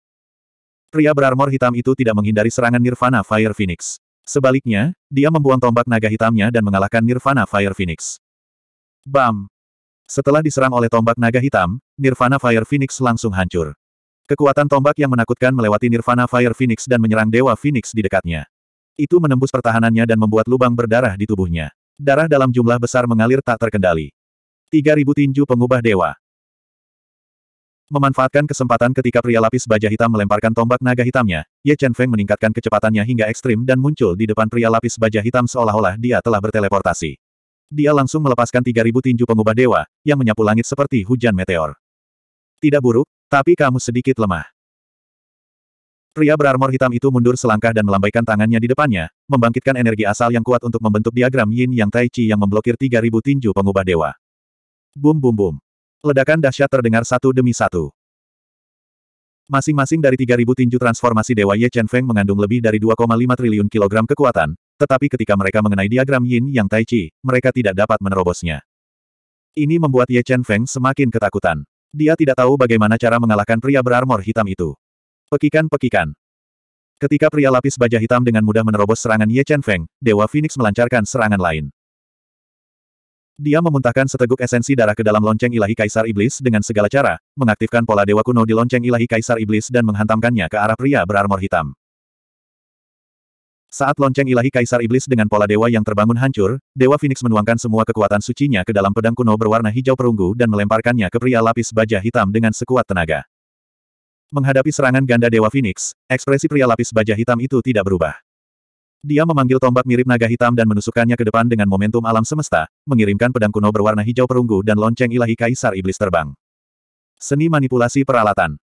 Pria berarmor hitam itu tidak menghindari serangan Nirvana Fire Phoenix. Sebaliknya, dia membuang tombak naga hitamnya dan mengalahkan Nirvana Fire Phoenix. Bam! Setelah diserang oleh tombak naga hitam, Nirvana Fire Phoenix langsung hancur. Kekuatan tombak yang menakutkan melewati Nirvana Fire Phoenix dan menyerang Dewa Phoenix di dekatnya. Itu menembus pertahanannya dan membuat lubang berdarah di tubuhnya. Darah dalam jumlah besar mengalir tak terkendali. 3000 tinju pengubah dewa. Memanfaatkan kesempatan ketika pria lapis baja hitam melemparkan tombak naga hitamnya, Ye Chen Feng meningkatkan kecepatannya hingga ekstrim dan muncul di depan pria lapis baja hitam seolah-olah dia telah berteleportasi. Dia langsung melepaskan 3000 tinju pengubah dewa, yang menyapu langit seperti hujan meteor. Tidak buruk, tapi kamu sedikit lemah. Pria berarmor hitam itu mundur selangkah dan melambaikan tangannya di depannya, membangkitkan energi asal yang kuat untuk membentuk diagram yin yang tai chi yang memblokir 3000 tinju pengubah dewa. Bum bum bum. Ledakan dahsyat terdengar satu demi satu. Masing-masing dari 3.000 tinju transformasi Dewa Ye Chen Feng mengandung lebih dari 2,5 triliun kilogram kekuatan, tetapi ketika mereka mengenai diagram Yin Yang Tai Chi, mereka tidak dapat menerobosnya. Ini membuat Ye Chen Feng semakin ketakutan. Dia tidak tahu bagaimana cara mengalahkan pria berarmor hitam itu. Pekikan-pekikan. Ketika pria lapis baja hitam dengan mudah menerobos serangan Ye Chen Feng, Dewa Phoenix melancarkan serangan lain. Dia memuntahkan seteguk esensi darah ke dalam lonceng ilahi Kaisar Iblis dengan segala cara, mengaktifkan pola dewa kuno di lonceng ilahi Kaisar Iblis dan menghantamkannya ke arah pria berarmor hitam. Saat lonceng ilahi Kaisar Iblis dengan pola dewa yang terbangun hancur, Dewa Phoenix menuangkan semua kekuatan sucinya ke dalam pedang kuno berwarna hijau perunggu dan melemparkannya ke pria lapis baja hitam dengan sekuat tenaga. Menghadapi serangan ganda Dewa Phoenix, ekspresi pria lapis baja hitam itu tidak berubah. Dia memanggil tombak mirip naga hitam dan menusukkannya ke depan dengan momentum alam semesta, mengirimkan pedang kuno berwarna hijau perunggu dan lonceng ilahi kaisar iblis terbang. Seni manipulasi peralatan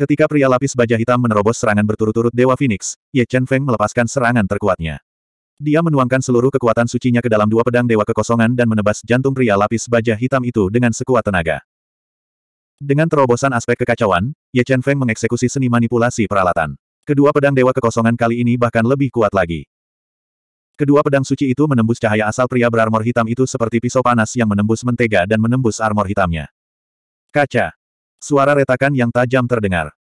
Ketika pria lapis baja hitam menerobos serangan berturut-turut Dewa Phoenix, Ye Chen Feng melepaskan serangan terkuatnya. Dia menuangkan seluruh kekuatan sucinya ke dalam dua pedang Dewa Kekosongan dan menebas jantung pria lapis baja hitam itu dengan sekuat tenaga. Dengan terobosan aspek kekacauan, Ye Chen Feng mengeksekusi seni manipulasi peralatan. Kedua pedang dewa kekosongan kali ini bahkan lebih kuat lagi. Kedua pedang suci itu menembus cahaya asal pria berarmor hitam itu seperti pisau panas yang menembus mentega dan menembus armor hitamnya. Kaca. Suara retakan yang tajam terdengar.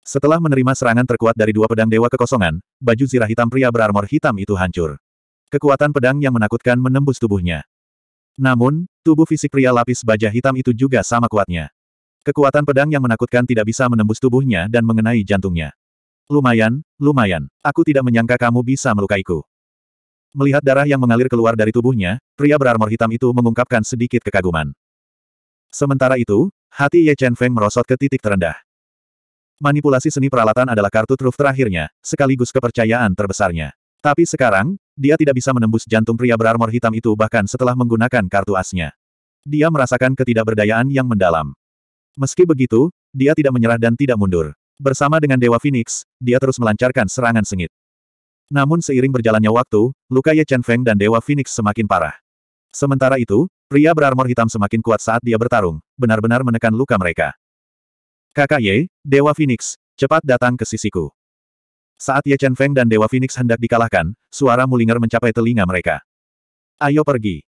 Setelah menerima serangan terkuat dari dua pedang dewa kekosongan, baju zirah hitam pria berarmor hitam itu hancur. Kekuatan pedang yang menakutkan menembus tubuhnya. Namun, tubuh fisik pria lapis baja hitam itu juga sama kuatnya. Kekuatan pedang yang menakutkan tidak bisa menembus tubuhnya dan mengenai jantungnya. Lumayan, lumayan. Aku tidak menyangka kamu bisa melukaiku. Melihat darah yang mengalir keluar dari tubuhnya, pria berarmor hitam itu mengungkapkan sedikit kekaguman. Sementara itu, hati Ye Chen Feng merosot ke titik terendah. Manipulasi seni peralatan adalah kartu truf terakhirnya, sekaligus kepercayaan terbesarnya. Tapi sekarang, dia tidak bisa menembus jantung pria berarmor hitam itu bahkan setelah menggunakan kartu asnya. Dia merasakan ketidakberdayaan yang mendalam. Meski begitu, dia tidak menyerah dan tidak mundur. Bersama dengan Dewa Phoenix, dia terus melancarkan serangan sengit. Namun seiring berjalannya waktu, luka Ye Chen Feng dan Dewa Phoenix semakin parah. Sementara itu, pria berarmor hitam semakin kuat saat dia bertarung, benar-benar menekan luka mereka. Kakak Ye, Dewa Phoenix, cepat datang ke sisiku. Saat Ye Chen Feng dan Dewa Phoenix hendak dikalahkan, suara Mulinger mencapai telinga mereka. Ayo pergi.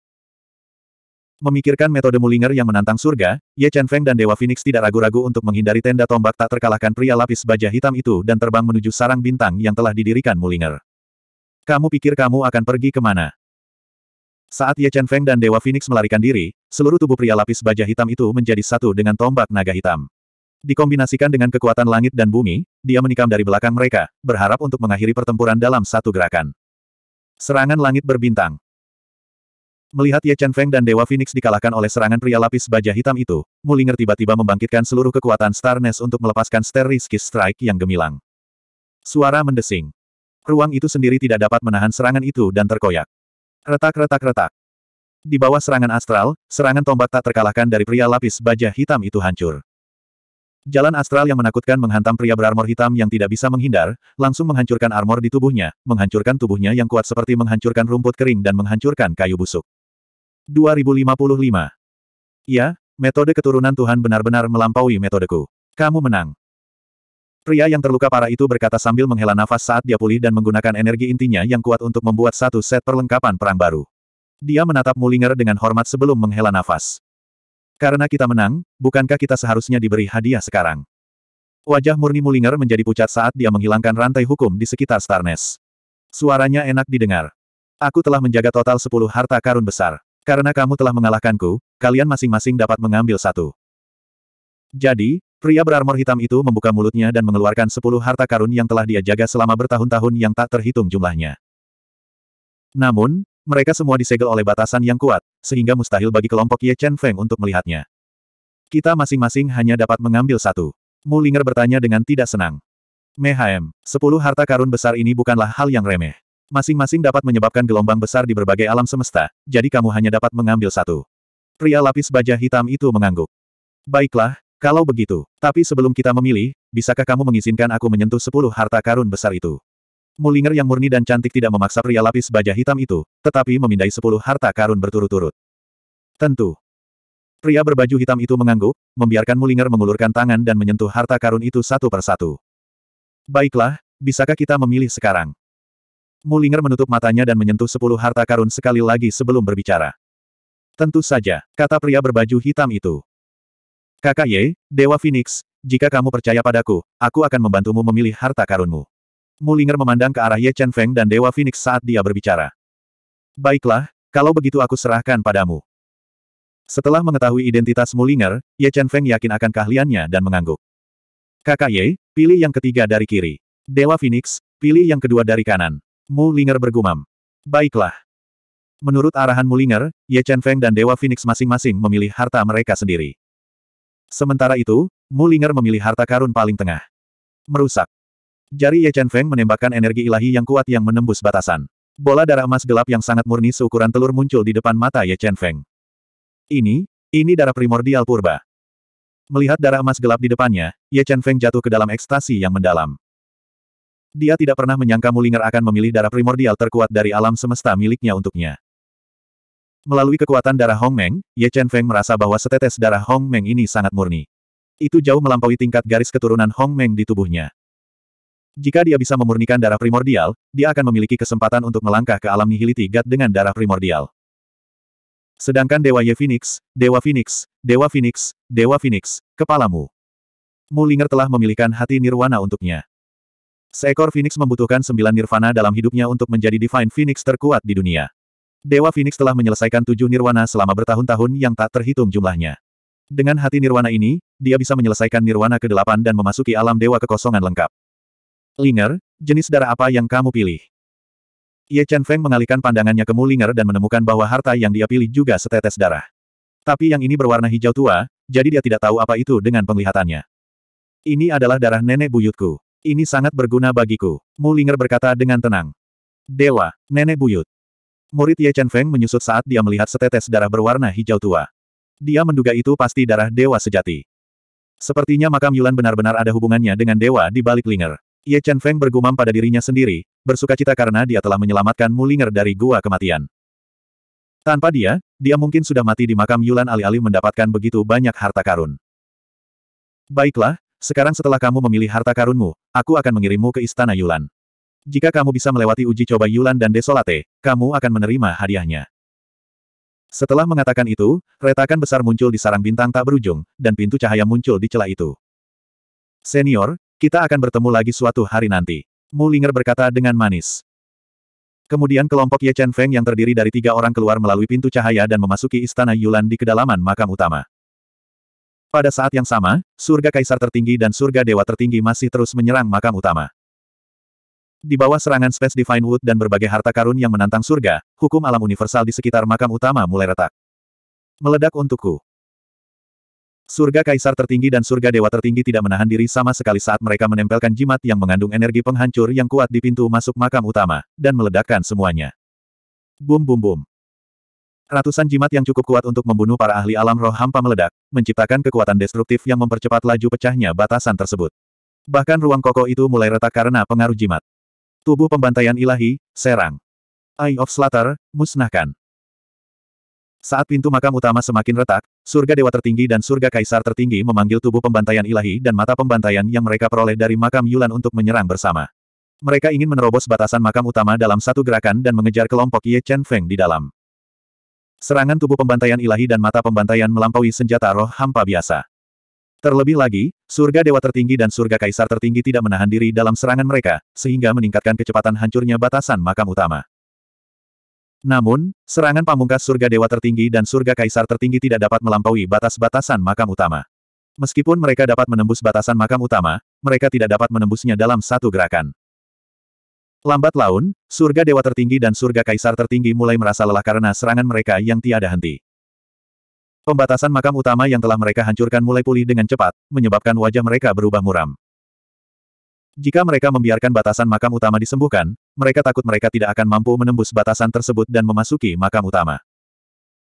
Memikirkan metode Mulinger yang menantang surga, Ye Chen Feng dan Dewa Phoenix tidak ragu-ragu untuk menghindari tenda tombak tak terkalahkan pria lapis baja hitam itu dan terbang menuju sarang bintang yang telah didirikan Mulinger. Kamu pikir kamu akan pergi kemana? Saat Ye Chen Feng dan Dewa Phoenix melarikan diri, seluruh tubuh pria lapis baja hitam itu menjadi satu dengan tombak naga hitam. Dikombinasikan dengan kekuatan langit dan bumi, dia menikam dari belakang mereka, berharap untuk mengakhiri pertempuran dalam satu gerakan. Serangan langit berbintang. Melihat Ye Chen Feng dan Dewa Phoenix dikalahkan oleh serangan pria lapis baja hitam itu, Mulinger tiba-tiba membangkitkan seluruh kekuatan Starnes untuk melepaskan Sterliski Strike yang gemilang. Suara mendesing. Ruang itu sendiri tidak dapat menahan serangan itu dan terkoyak. Retak-retak-retak. Di bawah serangan astral, serangan tombak tak terkalahkan dari pria lapis baja hitam itu hancur. Jalan astral yang menakutkan menghantam pria berarmor hitam yang tidak bisa menghindar, langsung menghancurkan armor di tubuhnya, menghancurkan tubuhnya yang kuat seperti menghancurkan rumput kering dan menghancurkan kayu busuk. 2055. Ya, metode keturunan Tuhan benar-benar melampaui metodeku. Kamu menang. Pria yang terluka parah itu berkata sambil menghela nafas saat dia pulih dan menggunakan energi intinya yang kuat untuk membuat satu set perlengkapan perang baru. Dia menatap Mulinger dengan hormat sebelum menghela nafas. Karena kita menang, bukankah kita seharusnya diberi hadiah sekarang? Wajah murni Mulinger menjadi pucat saat dia menghilangkan rantai hukum di sekitar Starnes. Suaranya enak didengar. Aku telah menjaga total 10 harta karun besar. Karena kamu telah mengalahkanku, kalian masing-masing dapat mengambil satu. Jadi, pria berarmor hitam itu membuka mulutnya dan mengeluarkan sepuluh harta karun yang telah dia jaga selama bertahun-tahun yang tak terhitung jumlahnya. Namun, mereka semua disegel oleh batasan yang kuat, sehingga mustahil bagi kelompok Ye Chen Feng untuk melihatnya. Kita masing-masing hanya dapat mengambil satu. Mulinger bertanya dengan tidak senang. Mehaem, sepuluh harta karun besar ini bukanlah hal yang remeh masing-masing dapat menyebabkan gelombang besar di berbagai alam semesta, jadi kamu hanya dapat mengambil satu. Pria lapis baja hitam itu mengangguk. Baiklah, kalau begitu, tapi sebelum kita memilih, bisakah kamu mengizinkan aku menyentuh sepuluh harta karun besar itu? Mulinger yang murni dan cantik tidak memaksa pria lapis baja hitam itu, tetapi memindai sepuluh harta karun berturut-turut. Tentu. Pria berbaju hitam itu mengangguk, membiarkan Mulinger mengulurkan tangan dan menyentuh harta karun itu satu persatu. Baiklah, bisakah kita memilih sekarang? Mulinger menutup matanya dan menyentuh sepuluh harta karun sekali lagi sebelum berbicara. Tentu saja, kata pria berbaju hitam itu. Kakak Ye, Dewa Phoenix, jika kamu percaya padaku, aku akan membantumu memilih harta karunmu. Mulinger memandang ke arah Ye Chen Feng dan Dewa Phoenix saat dia berbicara. Baiklah, kalau begitu aku serahkan padamu. Setelah mengetahui identitas Mulinger, Ye Chen Feng yakin akan keahliannya dan mengangguk. Kakak Ye, pilih yang ketiga dari kiri. Dewa Phoenix, pilih yang kedua dari kanan. Mulinger bergumam. Baiklah. Menurut arahan Mulinger, Ye Chen Feng dan Dewa Phoenix masing-masing memilih harta mereka sendiri. Sementara itu, Mulinger memilih harta karun paling tengah. Merusak. Jari Ye Chen Feng menembakkan energi ilahi yang kuat yang menembus batasan. Bola darah emas gelap yang sangat murni seukuran telur muncul di depan mata Ye Chen Feng. Ini, ini darah primordial purba. Melihat darah emas gelap di depannya, Ye Chen Feng jatuh ke dalam ekstasi yang mendalam. Dia tidak pernah menyangka Mulinger akan memilih darah primordial terkuat dari alam semesta miliknya untuknya. Melalui kekuatan darah Hong Meng, Ye Chen Feng merasa bahwa setetes darah Hong Meng ini sangat murni. Itu jauh melampaui tingkat garis keturunan Hong Meng di tubuhnya. Jika dia bisa memurnikan darah primordial, dia akan memiliki kesempatan untuk melangkah ke alam nihiliti God dengan darah primordial. Sedangkan Dewa Ye Phoenix, Dewa Phoenix, Dewa Phoenix, Dewa Phoenix, kepalamu. Mulinger telah memilihkan hati nirwana untuknya. Seekor Phoenix membutuhkan sembilan nirvana dalam hidupnya untuk menjadi Divine Phoenix terkuat di dunia. Dewa Phoenix telah menyelesaikan tujuh nirwana selama bertahun-tahun yang tak terhitung jumlahnya. Dengan hati nirwana ini, dia bisa menyelesaikan nirwana ke-8 dan memasuki alam dewa kekosongan lengkap. Linger, jenis darah apa yang kamu pilih? Ye Chen Feng mengalihkan pandangannya ke Mu Ling'er dan menemukan bahwa harta yang dia pilih juga setetes darah. Tapi yang ini berwarna hijau tua, jadi dia tidak tahu apa itu dengan penglihatannya. Ini adalah darah nenek buyutku. Ini sangat berguna bagiku. Mulinger berkata dengan tenang. Dewa, nenek buyut. Murid Ye Chen Feng menyusut saat dia melihat setetes darah berwarna hijau tua. Dia menduga itu pasti darah dewa sejati. Sepertinya makam Yulan benar-benar ada hubungannya dengan dewa di balik Linger. Ye Chen Feng bergumam pada dirinya sendiri, bersukacita karena dia telah menyelamatkan Mulinger dari gua kematian. Tanpa dia, dia mungkin sudah mati di makam Yulan alih-alih mendapatkan begitu banyak harta karun. Baiklah, sekarang setelah kamu memilih harta karunmu, aku akan mengirimmu ke Istana Yulan. Jika kamu bisa melewati uji coba Yulan dan Desolate, kamu akan menerima hadiahnya. Setelah mengatakan itu, retakan besar muncul di sarang bintang tak berujung, dan pintu cahaya muncul di celah itu. Senior, kita akan bertemu lagi suatu hari nanti. Mulinger berkata dengan manis. Kemudian kelompok Ye Chen Feng yang terdiri dari tiga orang keluar melalui pintu cahaya dan memasuki istana Yulan di kedalaman makam utama. Pada saat yang sama, surga kaisar tertinggi dan surga dewa tertinggi masih terus menyerang makam utama. Di bawah serangan Space Divine Wood dan berbagai harta karun yang menantang surga, hukum alam universal di sekitar makam utama mulai retak. Meledak untukku. Surga kaisar tertinggi dan surga dewa tertinggi tidak menahan diri sama sekali saat mereka menempelkan jimat yang mengandung energi penghancur yang kuat di pintu masuk makam utama, dan meledakkan semuanya. Bum bum bum. Ratusan jimat yang cukup kuat untuk membunuh para ahli alam roh hampa meledak, menciptakan kekuatan destruktif yang mempercepat laju pecahnya batasan tersebut. Bahkan ruang kokoh itu mulai retak karena pengaruh jimat. Tubuh pembantaian ilahi, serang. Eye of Slater, musnahkan. Saat pintu makam utama semakin retak, surga dewa tertinggi dan surga kaisar tertinggi memanggil tubuh pembantaian ilahi dan mata pembantaian yang mereka peroleh dari makam Yulan untuk menyerang bersama. Mereka ingin menerobos batasan makam utama dalam satu gerakan dan mengejar kelompok Ye Chen Feng di dalam. Serangan tubuh pembantaian ilahi dan mata pembantaian melampaui senjata roh hampa biasa. Terlebih lagi, surga dewa tertinggi dan surga kaisar tertinggi tidak menahan diri dalam serangan mereka, sehingga meningkatkan kecepatan hancurnya batasan makam utama. Namun, serangan pamungkas surga dewa tertinggi dan surga kaisar tertinggi tidak dapat melampaui batas-batasan makam utama. Meskipun mereka dapat menembus batasan makam utama, mereka tidak dapat menembusnya dalam satu gerakan. Lambat laun, surga dewa tertinggi dan surga kaisar tertinggi mulai merasa lelah karena serangan mereka yang tiada henti. Pembatasan makam utama yang telah mereka hancurkan mulai pulih dengan cepat, menyebabkan wajah mereka berubah muram. Jika mereka membiarkan batasan makam utama disembuhkan, mereka takut mereka tidak akan mampu menembus batasan tersebut dan memasuki makam utama.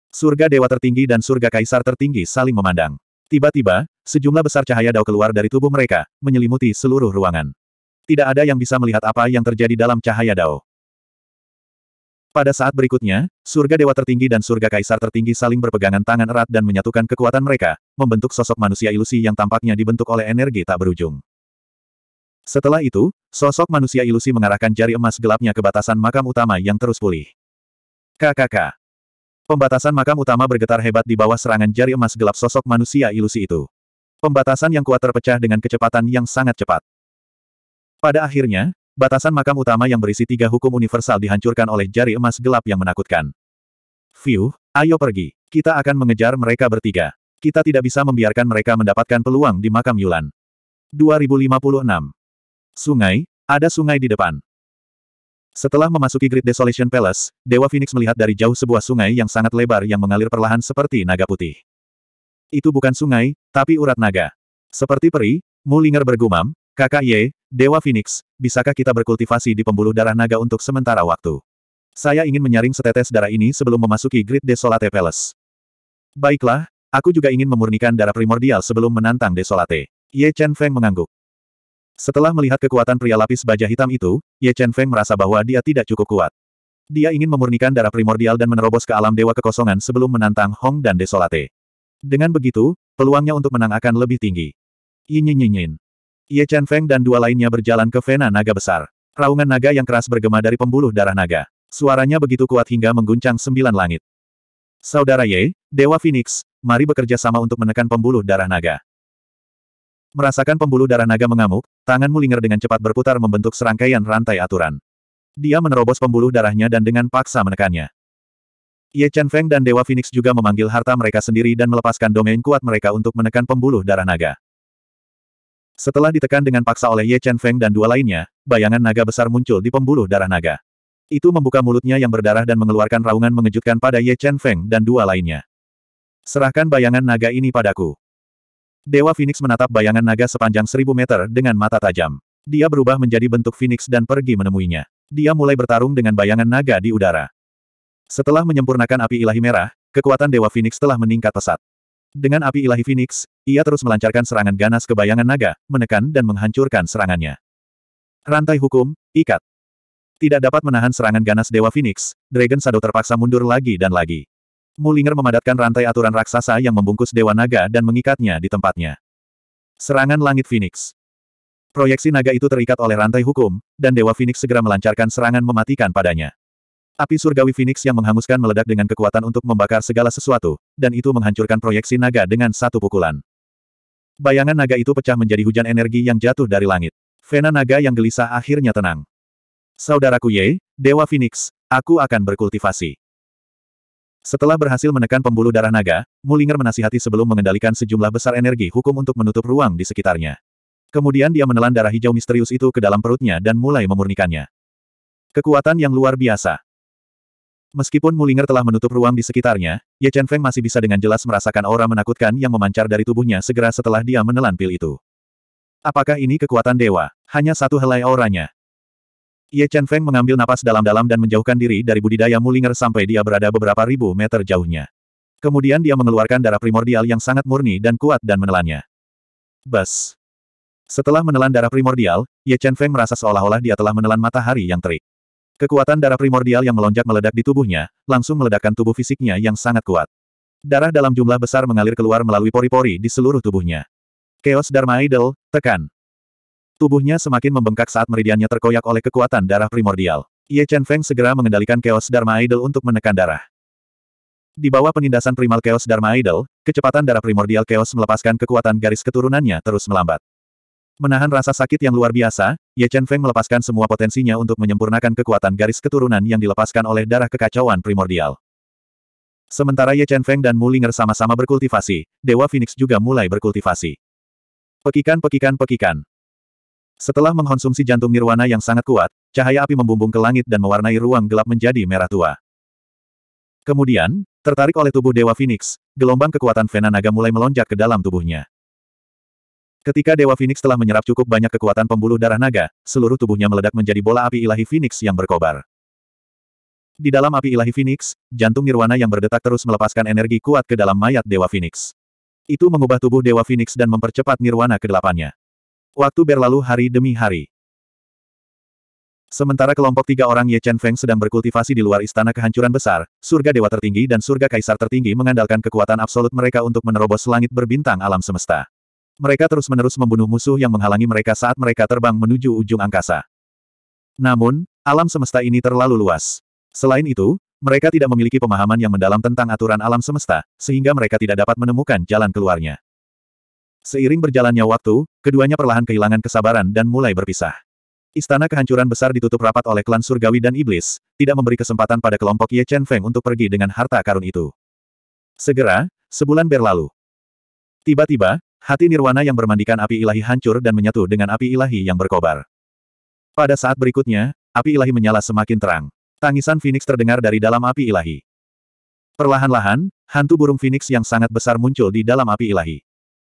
Surga dewa tertinggi dan surga kaisar tertinggi saling memandang. Tiba-tiba, sejumlah besar cahaya dao keluar dari tubuh mereka, menyelimuti seluruh ruangan. Tidak ada yang bisa melihat apa yang terjadi dalam cahaya Dao. Pada saat berikutnya, surga dewa tertinggi dan surga kaisar tertinggi saling berpegangan tangan erat dan menyatukan kekuatan mereka, membentuk sosok manusia ilusi yang tampaknya dibentuk oleh energi tak berujung. Setelah itu, sosok manusia ilusi mengarahkan jari emas gelapnya ke batasan makam utama yang terus pulih. KKK. Pembatasan makam utama bergetar hebat di bawah serangan jari emas gelap sosok manusia ilusi itu. Pembatasan yang kuat terpecah dengan kecepatan yang sangat cepat. Pada akhirnya, batasan makam utama yang berisi tiga hukum universal dihancurkan oleh jari emas gelap yang menakutkan. View, ayo pergi. Kita akan mengejar mereka bertiga. Kita tidak bisa membiarkan mereka mendapatkan peluang di makam Yulan. 2056. Sungai, ada sungai di depan. Setelah memasuki Great Desolation Palace, Dewa Phoenix melihat dari jauh sebuah sungai yang sangat lebar yang mengalir perlahan seperti naga putih. Itu bukan sungai, tapi urat naga. Seperti peri, Mulinger bergumam, kakak Ye, Dewa Phoenix, bisakah kita berkultivasi di pembuluh darah naga untuk sementara waktu? Saya ingin menyaring setetes darah ini sebelum memasuki Grid Desolate Palace. Baiklah, aku juga ingin memurnikan darah primordial sebelum menantang Desolate. Ye Chen Feng mengangguk. Setelah melihat kekuatan pria lapis baja hitam itu, Ye Chen Feng merasa bahwa dia tidak cukup kuat. Dia ingin memurnikan darah primordial dan menerobos ke alam dewa kekosongan sebelum menantang Hong dan Desolate. Dengan begitu, peluangnya untuk menang akan lebih tinggi. Yin yin yin yin. Ye Chen Feng dan dua lainnya berjalan ke Vena Naga Besar. Raungan naga yang keras bergema dari pembuluh darah naga. Suaranya begitu kuat hingga mengguncang sembilan langit. Saudara Ye, Dewa Phoenix, mari bekerja sama untuk menekan pembuluh darah naga. Merasakan pembuluh darah naga mengamuk, tangan Mulinger dengan cepat berputar membentuk serangkaian rantai aturan. Dia menerobos pembuluh darahnya dan dengan paksa menekannya. Ye Chen Feng dan Dewa Phoenix juga memanggil harta mereka sendiri dan melepaskan domain kuat mereka untuk menekan pembuluh darah naga. Setelah ditekan dengan paksa oleh Ye Chen Feng dan dua lainnya, bayangan naga besar muncul di pembuluh darah naga. Itu membuka mulutnya yang berdarah dan mengeluarkan raungan mengejutkan pada Ye Chen Feng dan dua lainnya. Serahkan bayangan naga ini padaku. Dewa Phoenix menatap bayangan naga sepanjang seribu meter dengan mata tajam. Dia berubah menjadi bentuk Phoenix dan pergi menemuinya. Dia mulai bertarung dengan bayangan naga di udara. Setelah menyempurnakan api ilahi merah, kekuatan Dewa Phoenix telah meningkat pesat. Dengan api ilahi Phoenix, ia terus melancarkan serangan ganas ke bayangan naga, menekan dan menghancurkan serangannya. Rantai hukum, ikat. Tidak dapat menahan serangan ganas Dewa Phoenix, Dragon Shadow terpaksa mundur lagi dan lagi. Mulinger memadatkan rantai aturan raksasa yang membungkus Dewa Naga dan mengikatnya di tempatnya. Serangan Langit Phoenix. Proyeksi naga itu terikat oleh rantai hukum, dan Dewa Phoenix segera melancarkan serangan mematikan padanya. Api surgawi Phoenix yang menghanguskan meledak dengan kekuatan untuk membakar segala sesuatu, dan itu menghancurkan proyeksi naga dengan satu pukulan. Bayangan naga itu pecah menjadi hujan energi yang jatuh dari langit. Vena naga yang gelisah akhirnya tenang. Saudaraku Ye, Dewa Phoenix, aku akan berkultivasi. Setelah berhasil menekan pembuluh darah naga, Mulinger menasihati sebelum mengendalikan sejumlah besar energi hukum untuk menutup ruang di sekitarnya. Kemudian dia menelan darah hijau misterius itu ke dalam perutnya dan mulai memurnikannya. Kekuatan yang luar biasa. Meskipun Mulinger telah menutup ruang di sekitarnya, Ye Chen Feng masih bisa dengan jelas merasakan aura menakutkan yang memancar dari tubuhnya segera setelah dia menelan pil itu. Apakah ini kekuatan dewa? Hanya satu helai auranya. Ye Chen Feng mengambil napas dalam-dalam dan menjauhkan diri dari budidaya Mulinger sampai dia berada beberapa ribu meter jauhnya. Kemudian dia mengeluarkan darah primordial yang sangat murni dan kuat dan menelannya. Bas. Setelah menelan darah primordial, Ye Chen Feng merasa seolah-olah dia telah menelan matahari yang terik. Kekuatan darah primordial yang melonjak meledak di tubuhnya, langsung meledakkan tubuh fisiknya yang sangat kuat. Darah dalam jumlah besar mengalir keluar melalui pori-pori di seluruh tubuhnya. Chaos Dharma Idol, tekan. Tubuhnya semakin membengkak saat meridiannya terkoyak oleh kekuatan darah primordial. Ye Chen Feng segera mengendalikan Chaos Dharma Idol untuk menekan darah. Di bawah penindasan primal Chaos Dharma Idol, kecepatan darah primordial Chaos melepaskan kekuatan garis keturunannya terus melambat. Menahan rasa sakit yang luar biasa, Ye Chen Feng melepaskan semua potensinya untuk menyempurnakan kekuatan garis keturunan yang dilepaskan oleh darah kekacauan primordial. Sementara Ye Chen Feng dan Mu Ling'er sama-sama berkultivasi, Dewa Phoenix juga mulai berkultivasi. Pekikan-pekikan-pekikan. Setelah mengkonsumsi jantung nirwana yang sangat kuat, cahaya api membumbung ke langit dan mewarnai ruang gelap menjadi merah tua. Kemudian, tertarik oleh tubuh Dewa Phoenix, gelombang kekuatan Vena Naga mulai melonjak ke dalam tubuhnya. Ketika Dewa Phoenix telah menyerap cukup banyak kekuatan pembuluh darah naga, seluruh tubuhnya meledak menjadi bola api ilahi Phoenix yang berkobar. Di dalam api ilahi Phoenix, jantung nirwana yang berdetak terus melepaskan energi kuat ke dalam mayat Dewa Phoenix. Itu mengubah tubuh Dewa Phoenix dan mempercepat nirwana kedelapannya. Waktu berlalu hari demi hari. Sementara kelompok tiga orang Ye Chen Feng sedang berkultivasi di luar istana kehancuran besar, surga dewa tertinggi dan surga kaisar tertinggi mengandalkan kekuatan absolut mereka untuk menerobos langit berbintang alam semesta. Mereka terus-menerus membunuh musuh yang menghalangi mereka saat mereka terbang menuju ujung angkasa. Namun, alam semesta ini terlalu luas. Selain itu, mereka tidak memiliki pemahaman yang mendalam tentang aturan alam semesta, sehingga mereka tidak dapat menemukan jalan keluarnya. Seiring berjalannya waktu, keduanya perlahan kehilangan kesabaran dan mulai berpisah. Istana kehancuran besar ditutup rapat oleh klan surgawi dan iblis, tidak memberi kesempatan pada kelompok Ye Chen Feng untuk pergi dengan harta karun itu. Segera, sebulan berlalu. Tiba-tiba, Hati nirwana yang bermandikan api ilahi hancur dan menyatu dengan api ilahi yang berkobar. Pada saat berikutnya, api ilahi menyala semakin terang. Tangisan Phoenix terdengar dari dalam api ilahi. Perlahan-lahan, hantu burung Phoenix yang sangat besar muncul di dalam api ilahi.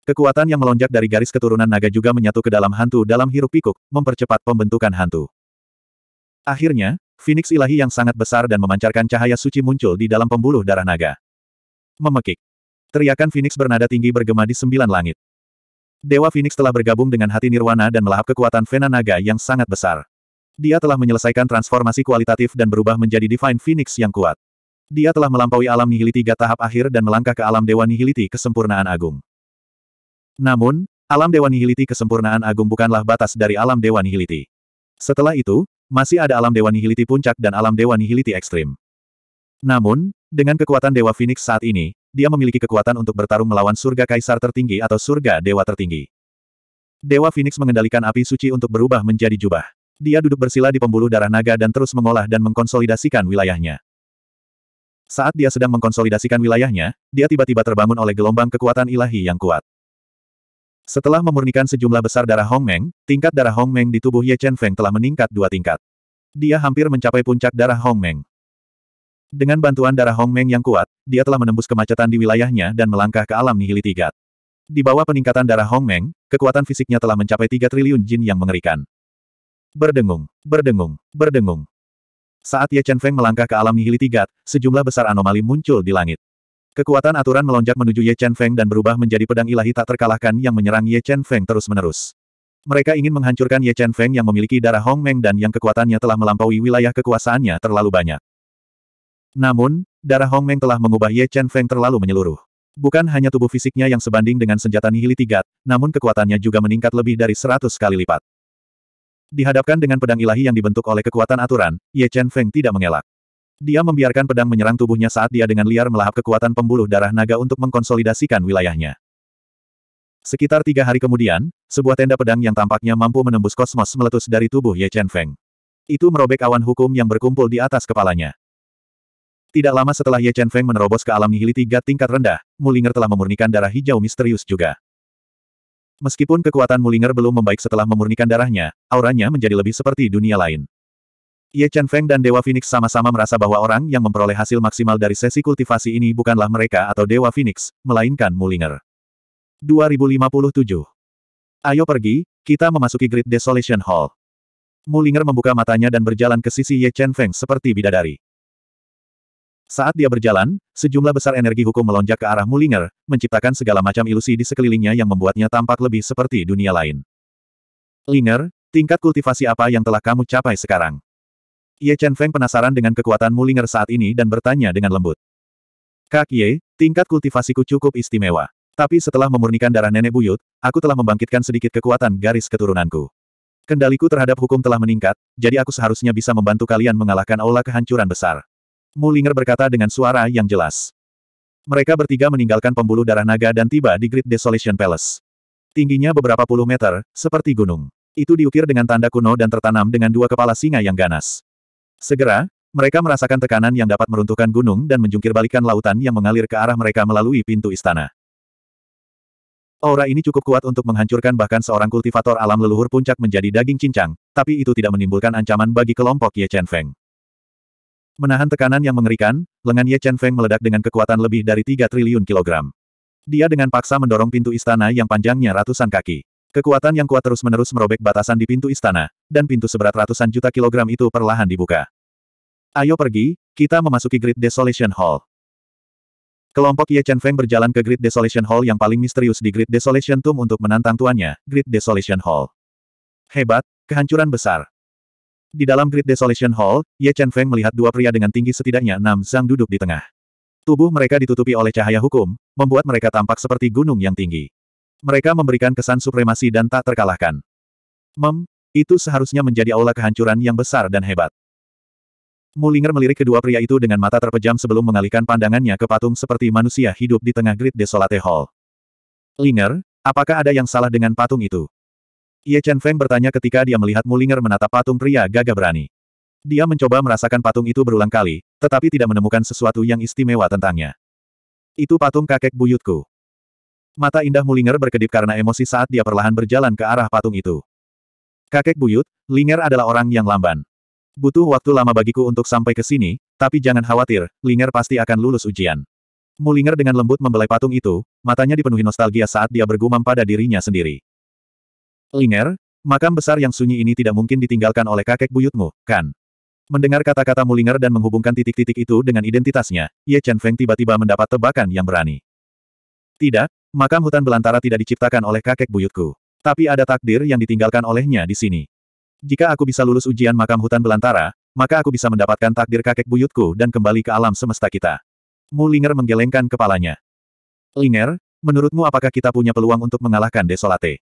Kekuatan yang melonjak dari garis keturunan naga juga menyatu ke dalam hantu dalam hiruk-pikuk, mempercepat pembentukan hantu. Akhirnya, Phoenix ilahi yang sangat besar dan memancarkan cahaya suci muncul di dalam pembuluh darah naga. Memekik. Teriakan Phoenix bernada tinggi bergema di sembilan langit. Dewa Phoenix telah bergabung dengan hati Nirwana dan melahap kekuatan Vena Naga yang sangat besar. Dia telah menyelesaikan transformasi kualitatif dan berubah menjadi Divine Phoenix yang kuat. Dia telah melampaui alam nihiliti tiga tahap akhir dan melangkah ke alam Dewa Nihiliti kesempurnaan agung. Namun, alam Dewa Nihiliti kesempurnaan agung bukanlah batas dari alam Dewa Nihiliti. Setelah itu, masih ada alam Dewa Nihiliti puncak dan alam Dewa Nihiliti ekstrim. Namun, dengan kekuatan Dewa Phoenix saat ini, dia memiliki kekuatan untuk bertarung melawan surga kaisar tertinggi atau surga dewa tertinggi. Dewa Phoenix mengendalikan api suci untuk berubah menjadi jubah. Dia duduk bersila di pembuluh darah naga dan terus mengolah dan mengkonsolidasikan wilayahnya. Saat dia sedang mengkonsolidasikan wilayahnya, dia tiba-tiba terbangun oleh gelombang kekuatan ilahi yang kuat. Setelah memurnikan sejumlah besar darah Hong Meng, tingkat darah Hong Meng di tubuh Ye Chen Feng telah meningkat dua tingkat. Dia hampir mencapai puncak darah Hong Meng. Dengan bantuan darah Hong Meng yang kuat, dia telah menembus kemacetan di wilayahnya dan melangkah ke alam nihili tiga. Di bawah peningkatan darah Hong Meng, kekuatan fisiknya telah mencapai tiga triliun jin yang mengerikan. Berdengung, berdengung, berdengung. Saat Ye Chen Feng melangkah ke alam nihili tiga, sejumlah besar anomali muncul di langit. Kekuatan aturan melonjak menuju Ye Chen Feng dan berubah menjadi pedang ilahi tak terkalahkan yang menyerang Ye Chen Feng terus-menerus. Mereka ingin menghancurkan Ye Chen Feng yang memiliki darah Hong Meng dan yang kekuatannya telah melampaui wilayah kekuasaannya terlalu banyak. Namun, darah Hong Meng telah mengubah Ye Chen Feng terlalu menyeluruh. Bukan hanya tubuh fisiknya yang sebanding dengan senjata nihili tigat, namun kekuatannya juga meningkat lebih dari seratus kali lipat. Dihadapkan dengan pedang ilahi yang dibentuk oleh kekuatan aturan, Ye Chen Feng tidak mengelak. Dia membiarkan pedang menyerang tubuhnya saat dia dengan liar melahap kekuatan pembuluh darah naga untuk mengkonsolidasikan wilayahnya. Sekitar tiga hari kemudian, sebuah tenda pedang yang tampaknya mampu menembus kosmos meletus dari tubuh Ye Chen Feng. Itu merobek awan hukum yang berkumpul di atas kepalanya. Tidak lama setelah Ye Chen Feng menerobos ke alam nihili tiga tingkat rendah, Mulinger telah memurnikan darah hijau misterius juga. Meskipun kekuatan Mulinger belum membaik setelah memurnikan darahnya, auranya menjadi lebih seperti dunia lain. Ye Chen Feng dan Dewa Phoenix sama-sama merasa bahwa orang yang memperoleh hasil maksimal dari sesi kultivasi ini bukanlah mereka atau Dewa Phoenix, melainkan Mulinger. 2057 Ayo pergi, kita memasuki Great Desolation Hall. Mulinger membuka matanya dan berjalan ke sisi Ye Chen Feng seperti bidadari. Saat dia berjalan, sejumlah besar energi hukum melonjak ke arah Mulinger, menciptakan segala macam ilusi di sekelilingnya yang membuatnya tampak lebih seperti dunia lain. Linger, tingkat kultivasi apa yang telah kamu capai sekarang? Ye Chen Feng penasaran dengan kekuatan Mulinger saat ini dan bertanya dengan lembut. Kak Ye, tingkat kultivasiku cukup istimewa. Tapi setelah memurnikan darah nenek buyut, aku telah membangkitkan sedikit kekuatan garis keturunanku. Kendaliku terhadap hukum telah meningkat, jadi aku seharusnya bisa membantu kalian mengalahkan aula kehancuran besar. Mulinger berkata dengan suara yang jelas. Mereka bertiga meninggalkan pembuluh darah naga dan tiba di Great Desolation Palace. Tingginya beberapa puluh meter, seperti gunung. Itu diukir dengan tanda kuno dan tertanam dengan dua kepala singa yang ganas. Segera, mereka merasakan tekanan yang dapat meruntuhkan gunung dan menjungkirbalikkan lautan yang mengalir ke arah mereka melalui pintu istana. Aura ini cukup kuat untuk menghancurkan bahkan seorang kultivator alam leluhur puncak menjadi daging cincang, tapi itu tidak menimbulkan ancaman bagi kelompok Ye Chen Feng. Menahan tekanan yang mengerikan, lengan Ye Chen Feng meledak dengan kekuatan lebih dari 3 triliun kilogram. Dia dengan paksa mendorong pintu istana yang panjangnya ratusan kaki. Kekuatan yang kuat terus-menerus merobek batasan di pintu istana, dan pintu seberat ratusan juta kilogram itu perlahan dibuka. Ayo pergi, kita memasuki Great Desolation Hall. Kelompok Ye Chen Feng berjalan ke Great Desolation Hall yang paling misterius di Great Desolation Tomb untuk menantang tuannya, Great Desolation Hall. Hebat, kehancuran besar. Di dalam Great Desolation Hall, Ye Chen Feng melihat dua pria dengan tinggi setidaknya enam zhang duduk di tengah. Tubuh mereka ditutupi oleh cahaya hukum, membuat mereka tampak seperti gunung yang tinggi. Mereka memberikan kesan supremasi dan tak terkalahkan. Mem, itu seharusnya menjadi aula kehancuran yang besar dan hebat. Mulinger melirik kedua pria itu dengan mata terpejam sebelum mengalihkan pandangannya ke patung seperti manusia hidup di tengah grid desolate hall. Linger, apakah ada yang salah dengan patung itu? Ye Chen Feng bertanya ketika dia melihat Mulinger menatap patung pria gagah berani. Dia mencoba merasakan patung itu berulang kali, tetapi tidak menemukan sesuatu yang istimewa tentangnya. Itu patung kakek buyutku. Mata indah Mulinger berkedip karena emosi saat dia perlahan berjalan ke arah patung itu. Kakek buyut, Linger adalah orang yang lamban. Butuh waktu lama bagiku untuk sampai ke sini, tapi jangan khawatir, Linger pasti akan lulus ujian. Mulinger dengan lembut membelai patung itu, matanya dipenuhi nostalgia saat dia bergumam pada dirinya sendiri. Linger, makam besar yang sunyi ini tidak mungkin ditinggalkan oleh kakek buyutmu, kan? Mendengar kata-kata Mulinger dan menghubungkan titik-titik itu dengan identitasnya, Ye Chen Feng tiba-tiba mendapat tebakan yang berani. Tidak, makam hutan belantara tidak diciptakan oleh kakek buyutku. Tapi ada takdir yang ditinggalkan olehnya di sini. Jika aku bisa lulus ujian makam hutan belantara, maka aku bisa mendapatkan takdir kakek buyutku dan kembali ke alam semesta kita. Mulinger menggelengkan kepalanya. Linger, menurutmu apakah kita punya peluang untuk mengalahkan Desolate?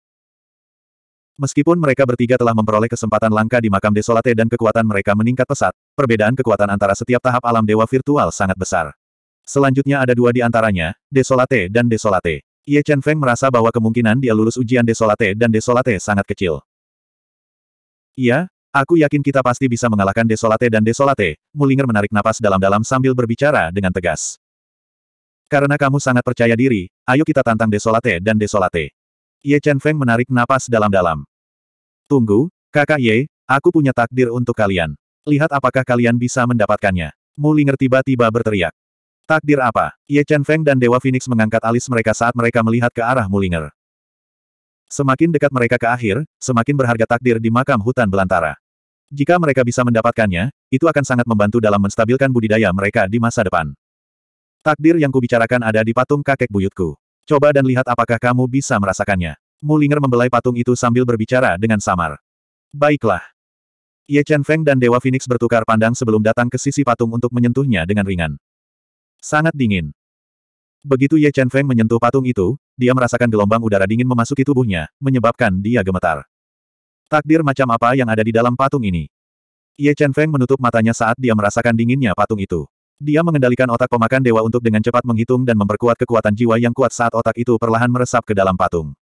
Meskipun mereka bertiga telah memperoleh kesempatan langka di makam desolate dan kekuatan mereka meningkat pesat, perbedaan kekuatan antara setiap tahap alam dewa virtual sangat besar. Selanjutnya ada dua di antaranya, desolate dan desolate. Ye Chen Feng merasa bahwa kemungkinan dia lulus ujian desolate dan desolate sangat kecil. Iya, aku yakin kita pasti bisa mengalahkan desolate dan desolate, Mulinger menarik napas dalam-dalam sambil berbicara dengan tegas. Karena kamu sangat percaya diri, ayo kita tantang desolate dan desolate. Ye Chen Feng menarik napas dalam-dalam. Tunggu, kakak Ye, aku punya takdir untuk kalian. Lihat apakah kalian bisa mendapatkannya. Mulinger tiba-tiba berteriak. Takdir apa? Ye Chen Feng dan Dewa Phoenix mengangkat alis mereka saat mereka melihat ke arah Mulinger. Semakin dekat mereka ke akhir, semakin berharga takdir di makam hutan belantara. Jika mereka bisa mendapatkannya, itu akan sangat membantu dalam menstabilkan budidaya mereka di masa depan. Takdir yang kubicarakan ada di patung kakek buyutku. Coba dan lihat apakah kamu bisa merasakannya. Mulinger membelai patung itu sambil berbicara dengan samar. Baiklah. Ye Chen Feng dan Dewa Phoenix bertukar pandang sebelum datang ke sisi patung untuk menyentuhnya dengan ringan. Sangat dingin. Begitu Ye Chen Feng menyentuh patung itu, dia merasakan gelombang udara dingin memasuki tubuhnya, menyebabkan dia gemetar. Takdir macam apa yang ada di dalam patung ini? Ye Chen Feng menutup matanya saat dia merasakan dinginnya patung itu. Dia mengendalikan otak pemakan dewa untuk dengan cepat menghitung dan memperkuat kekuatan jiwa yang kuat saat otak itu perlahan meresap ke dalam patung.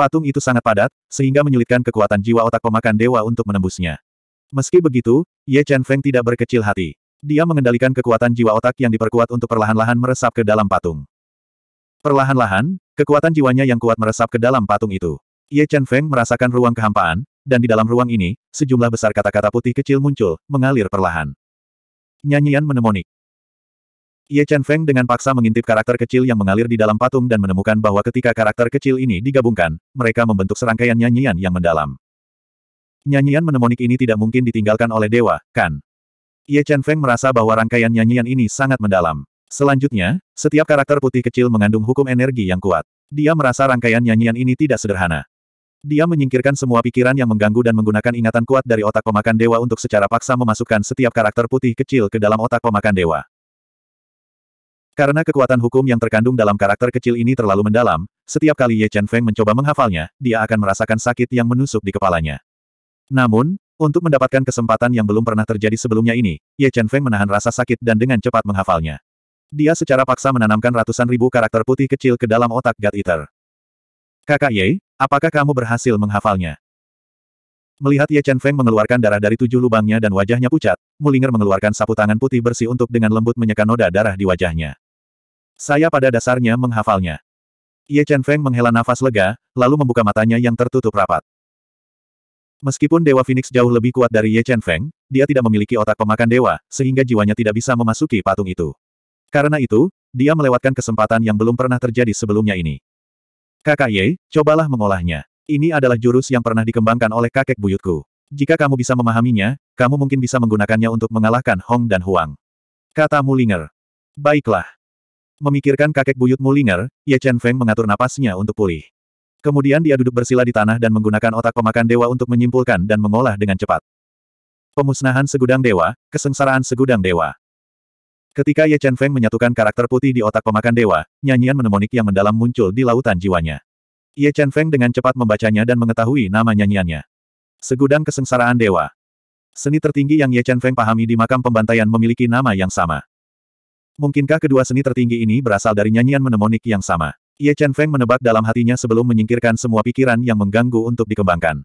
Patung itu sangat padat, sehingga menyulitkan kekuatan jiwa otak pemakan dewa untuk menembusnya. Meski begitu, Ye Chen Feng tidak berkecil hati. Dia mengendalikan kekuatan jiwa otak yang diperkuat untuk perlahan-lahan meresap ke dalam patung. Perlahan-lahan, kekuatan jiwanya yang kuat meresap ke dalam patung itu. Ye Chen Feng merasakan ruang kehampaan, dan di dalam ruang ini, sejumlah besar kata-kata putih kecil muncul, mengalir perlahan. Nyanyian menemonik. Ye Chen Feng dengan paksa mengintip karakter kecil yang mengalir di dalam patung dan menemukan bahwa ketika karakter kecil ini digabungkan, mereka membentuk serangkaian nyanyian yang mendalam. Nyanyian menemonik ini tidak mungkin ditinggalkan oleh dewa, kan? Ye Chen Feng merasa bahwa rangkaian nyanyian ini sangat mendalam. Selanjutnya, setiap karakter putih kecil mengandung hukum energi yang kuat. Dia merasa rangkaian nyanyian ini tidak sederhana. Dia menyingkirkan semua pikiran yang mengganggu dan menggunakan ingatan kuat dari otak pemakan dewa untuk secara paksa memasukkan setiap karakter putih kecil ke dalam otak pemakan dewa. Karena kekuatan hukum yang terkandung dalam karakter kecil ini terlalu mendalam, setiap kali Ye Chen Feng mencoba menghafalnya, dia akan merasakan sakit yang menusuk di kepalanya. Namun, untuk mendapatkan kesempatan yang belum pernah terjadi sebelumnya ini, Ye Chen Feng menahan rasa sakit dan dengan cepat menghafalnya. Dia secara paksa menanamkan ratusan ribu karakter putih kecil ke dalam otak God Eater. Kakak Ye, apakah kamu berhasil menghafalnya? Melihat Ye Chen Feng mengeluarkan darah dari tujuh lubangnya dan wajahnya pucat, Mulinger mengeluarkan sapu tangan putih bersih untuk dengan lembut menyeka noda darah di wajahnya. Saya pada dasarnya menghafalnya. Ye Chen Feng menghela nafas lega, lalu membuka matanya yang tertutup rapat. Meskipun Dewa Phoenix jauh lebih kuat dari Ye Chen Feng, dia tidak memiliki otak pemakan dewa, sehingga jiwanya tidak bisa memasuki patung itu. Karena itu, dia melewatkan kesempatan yang belum pernah terjadi sebelumnya ini. Kakak Ye, cobalah mengolahnya. Ini adalah jurus yang pernah dikembangkan oleh kakek buyutku. Jika kamu bisa memahaminya, kamu mungkin bisa menggunakannya untuk mengalahkan Hong dan Huang. Kata Mulinger. Baiklah. Memikirkan kakek buyut Mulinger, Ye Chen Feng mengatur napasnya untuk pulih. Kemudian dia duduk bersila di tanah dan menggunakan otak pemakan dewa untuk menyimpulkan dan mengolah dengan cepat. Pemusnahan segudang dewa, kesengsaraan segudang dewa. Ketika Ye Chen Feng menyatukan karakter putih di otak pemakan dewa, nyanyian menemonik yang mendalam muncul di lautan jiwanya. Ye Chen Feng dengan cepat membacanya dan mengetahui nama nyanyiannya. Segudang kesengsaraan dewa. Seni tertinggi yang Ye Chen Feng pahami di makam pembantaian memiliki nama yang sama. Mungkinkah kedua seni tertinggi ini berasal dari nyanyian mnemonik yang sama? Ye Chen Feng menebak dalam hatinya sebelum menyingkirkan semua pikiran yang mengganggu untuk dikembangkan.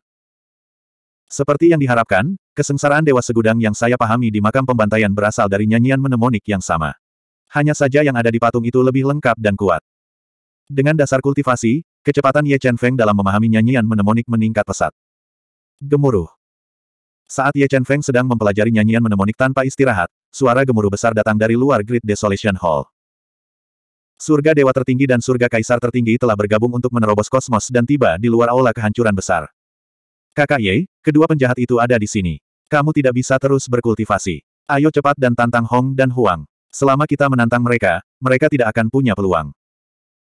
Seperti yang diharapkan, kesengsaraan Dewa Segudang yang saya pahami di makam pembantaian berasal dari nyanyian mnemonik yang sama. Hanya saja yang ada di patung itu lebih lengkap dan kuat. Dengan dasar kultivasi, Kecepatan Ye Chen Feng dalam memahami nyanyian mnemonik meningkat pesat. Gemuruh. Saat Ye Chen Feng sedang mempelajari nyanyian mnemonik tanpa istirahat, suara gemuruh besar datang dari luar Great Desolation Hall. Surga Dewa Tertinggi dan Surga Kaisar Tertinggi telah bergabung untuk menerobos kosmos dan tiba di luar aula kehancuran besar. Kakak Ye, kedua penjahat itu ada di sini. Kamu tidak bisa terus berkultivasi. Ayo cepat dan tantang Hong dan Huang. Selama kita menantang mereka, mereka tidak akan punya peluang.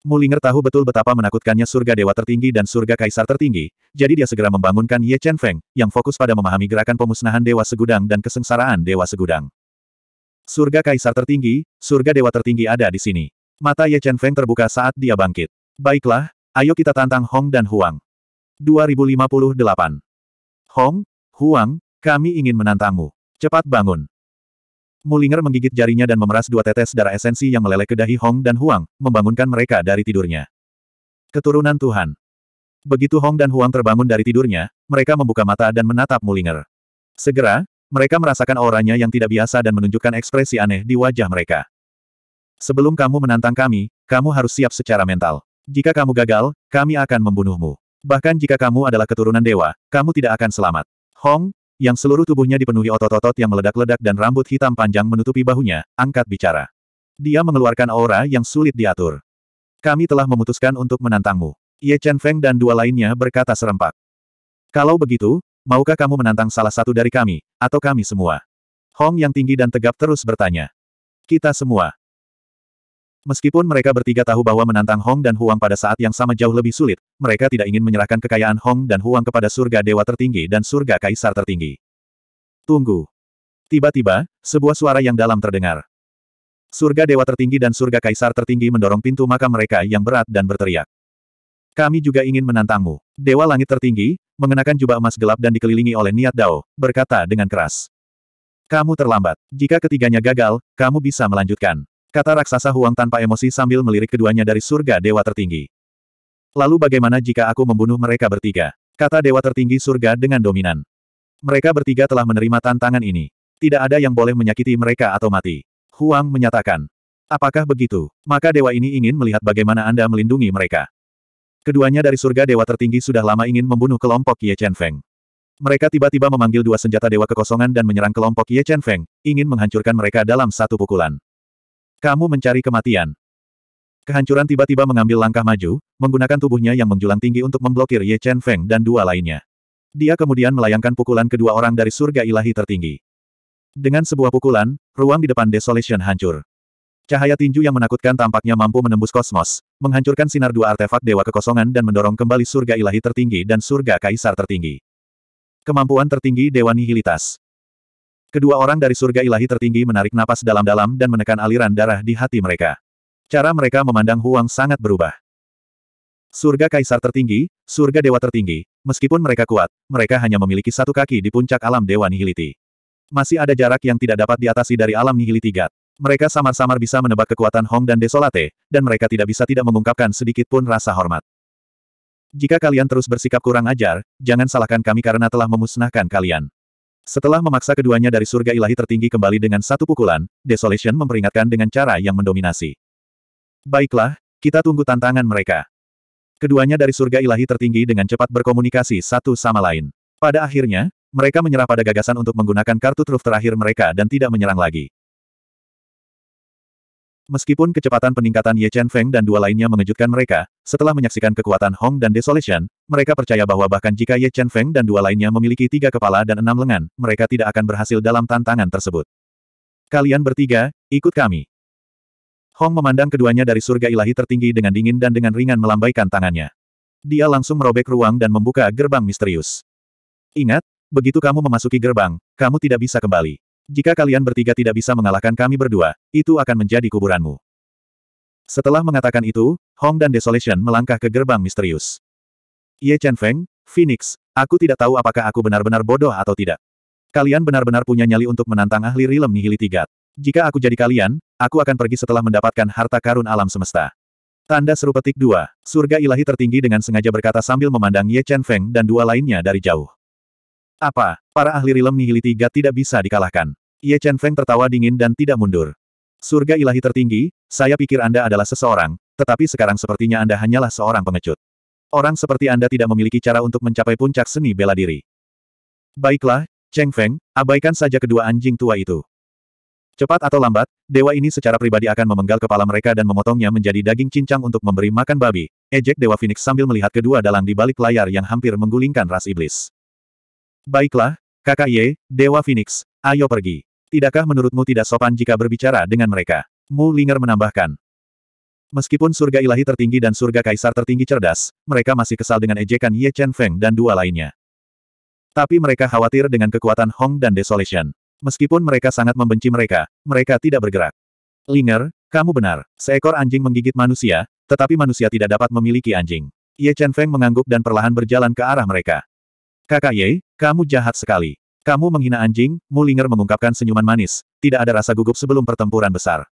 Mulinger tahu betul betapa menakutkannya surga dewa tertinggi dan surga kaisar tertinggi, jadi dia segera membangunkan Ye Chen Feng, yang fokus pada memahami gerakan pemusnahan dewa segudang dan kesengsaraan dewa segudang. Surga kaisar tertinggi, surga dewa tertinggi ada di sini. Mata Ye Chen Feng terbuka saat dia bangkit. Baiklah, ayo kita tantang Hong dan Huang. 2058. Hong, Huang, kami ingin menantangmu. Cepat bangun. Mulinger menggigit jarinya dan memeras dua tetes darah esensi yang meleleh ke dahi Hong dan Huang, membangunkan mereka dari tidurnya. Keturunan Tuhan. Begitu Hong dan Huang terbangun dari tidurnya, mereka membuka mata dan menatap Mulinger. Segera, mereka merasakan auranya yang tidak biasa dan menunjukkan ekspresi aneh di wajah mereka. Sebelum kamu menantang kami, kamu harus siap secara mental. Jika kamu gagal, kami akan membunuhmu. Bahkan jika kamu adalah keturunan dewa, kamu tidak akan selamat. Hong, yang seluruh tubuhnya dipenuhi otot-otot yang meledak-ledak dan rambut hitam panjang menutupi bahunya, angkat bicara. Dia mengeluarkan aura yang sulit diatur. Kami telah memutuskan untuk menantangmu. Ye Chen Feng dan dua lainnya berkata serempak. Kalau begitu, maukah kamu menantang salah satu dari kami, atau kami semua? Hong yang tinggi dan tegap terus bertanya. Kita semua. Meskipun mereka bertiga tahu bahwa menantang Hong dan Huang pada saat yang sama jauh lebih sulit, mereka tidak ingin menyerahkan kekayaan Hong dan Huang kepada surga dewa tertinggi dan surga kaisar tertinggi. Tunggu. Tiba-tiba, sebuah suara yang dalam terdengar. Surga dewa tertinggi dan surga kaisar tertinggi mendorong pintu makam mereka yang berat dan berteriak. Kami juga ingin menantangmu. Dewa langit tertinggi, mengenakan jubah emas gelap dan dikelilingi oleh niat Dao, berkata dengan keras. Kamu terlambat. Jika ketiganya gagal, kamu bisa melanjutkan. Kata raksasa Huang tanpa emosi sambil melirik keduanya dari surga dewa tertinggi. Lalu bagaimana jika aku membunuh mereka bertiga? Kata dewa tertinggi surga dengan dominan. Mereka bertiga telah menerima tantangan ini. Tidak ada yang boleh menyakiti mereka atau mati. Huang menyatakan. Apakah begitu? Maka dewa ini ingin melihat bagaimana Anda melindungi mereka. Keduanya dari surga dewa tertinggi sudah lama ingin membunuh kelompok Ye Chen Feng. Mereka tiba-tiba memanggil dua senjata dewa kekosongan dan menyerang kelompok Ye Chen Feng, ingin menghancurkan mereka dalam satu pukulan. Kamu mencari kematian. Kehancuran tiba-tiba mengambil langkah maju, menggunakan tubuhnya yang menjulang tinggi untuk memblokir Ye Chen Feng dan dua lainnya. Dia kemudian melayangkan pukulan kedua orang dari surga ilahi tertinggi. Dengan sebuah pukulan, ruang di depan Desolation hancur. Cahaya tinju yang menakutkan tampaknya mampu menembus kosmos, menghancurkan sinar dua artefak dewa kekosongan dan mendorong kembali surga ilahi tertinggi dan surga kaisar tertinggi. Kemampuan tertinggi Dewa Nihilitas Kedua orang dari surga ilahi tertinggi menarik napas dalam-dalam dan menekan aliran darah di hati mereka. Cara mereka memandang Huang sangat berubah. Surga kaisar tertinggi, surga dewa tertinggi, meskipun mereka kuat, mereka hanya memiliki satu kaki di puncak alam dewa nihiliti. Masih ada jarak yang tidak dapat diatasi dari alam nihiliti Gat. Mereka samar-samar bisa menebak kekuatan Hong dan Desolate, dan mereka tidak bisa tidak mengungkapkan sedikit pun rasa hormat. Jika kalian terus bersikap kurang ajar, jangan salahkan kami karena telah memusnahkan kalian. Setelah memaksa keduanya dari surga ilahi tertinggi kembali dengan satu pukulan, Desolation memperingatkan dengan cara yang mendominasi. Baiklah, kita tunggu tantangan mereka. Keduanya dari surga ilahi tertinggi dengan cepat berkomunikasi satu sama lain. Pada akhirnya, mereka menyerah pada gagasan untuk menggunakan kartu truf terakhir mereka dan tidak menyerang lagi. Meskipun kecepatan peningkatan Ye Chen Feng dan dua lainnya mengejutkan mereka, setelah menyaksikan kekuatan Hong dan Desolation, mereka percaya bahwa bahkan jika Ye Chen Feng dan dua lainnya memiliki tiga kepala dan enam lengan, mereka tidak akan berhasil dalam tantangan tersebut. Kalian bertiga, ikut kami. Hong memandang keduanya dari surga ilahi tertinggi dengan dingin dan dengan ringan melambaikan tangannya. Dia langsung merobek ruang dan membuka gerbang misterius. Ingat, begitu kamu memasuki gerbang, kamu tidak bisa kembali. Jika kalian bertiga tidak bisa mengalahkan kami berdua, itu akan menjadi kuburanmu. Setelah mengatakan itu, Hong dan Desolation melangkah ke gerbang misterius. Ye Chen Feng, Phoenix, aku tidak tahu apakah aku benar-benar bodoh atau tidak. Kalian benar-benar punya nyali untuk menantang ahli rilem nihili tigat. Jika aku jadi kalian, aku akan pergi setelah mendapatkan harta karun alam semesta. Tanda seru petik 2. Surga ilahi tertinggi dengan sengaja berkata sambil memandang Ye Chen Feng dan dua lainnya dari jauh. Apa, para ahli rilem nihili tiga tidak bisa dikalahkan. Ye Chen Feng tertawa dingin dan tidak mundur. Surga ilahi tertinggi, saya pikir Anda adalah seseorang, tetapi sekarang sepertinya Anda hanyalah seorang pengecut. Orang seperti Anda tidak memiliki cara untuk mencapai puncak seni bela diri. Baiklah, Cheng Feng, abaikan saja kedua anjing tua itu. Cepat atau lambat, dewa ini secara pribadi akan memenggal kepala mereka dan memotongnya menjadi daging cincang untuk memberi makan babi. Ejek Dewa Phoenix sambil melihat kedua dalang di balik layar yang hampir menggulingkan ras iblis. Baiklah, kakak Ye, Dewa Phoenix, ayo pergi. Tidakkah menurutmu tidak sopan jika berbicara dengan mereka? Mu Linger menambahkan. Meskipun surga ilahi tertinggi dan surga kaisar tertinggi cerdas, mereka masih kesal dengan ejekan Ye Chen Feng dan dua lainnya. Tapi mereka khawatir dengan kekuatan Hong dan Desolation. Meskipun mereka sangat membenci mereka, mereka tidak bergerak. Linger, kamu benar, seekor anjing menggigit manusia, tetapi manusia tidak dapat memiliki anjing. Ye Chen Feng mengangguk dan perlahan berjalan ke arah mereka. Kakak Ye, kamu jahat sekali. Kamu menghina anjing, Mulinger mengungkapkan senyuman manis, tidak ada rasa gugup sebelum pertempuran besar.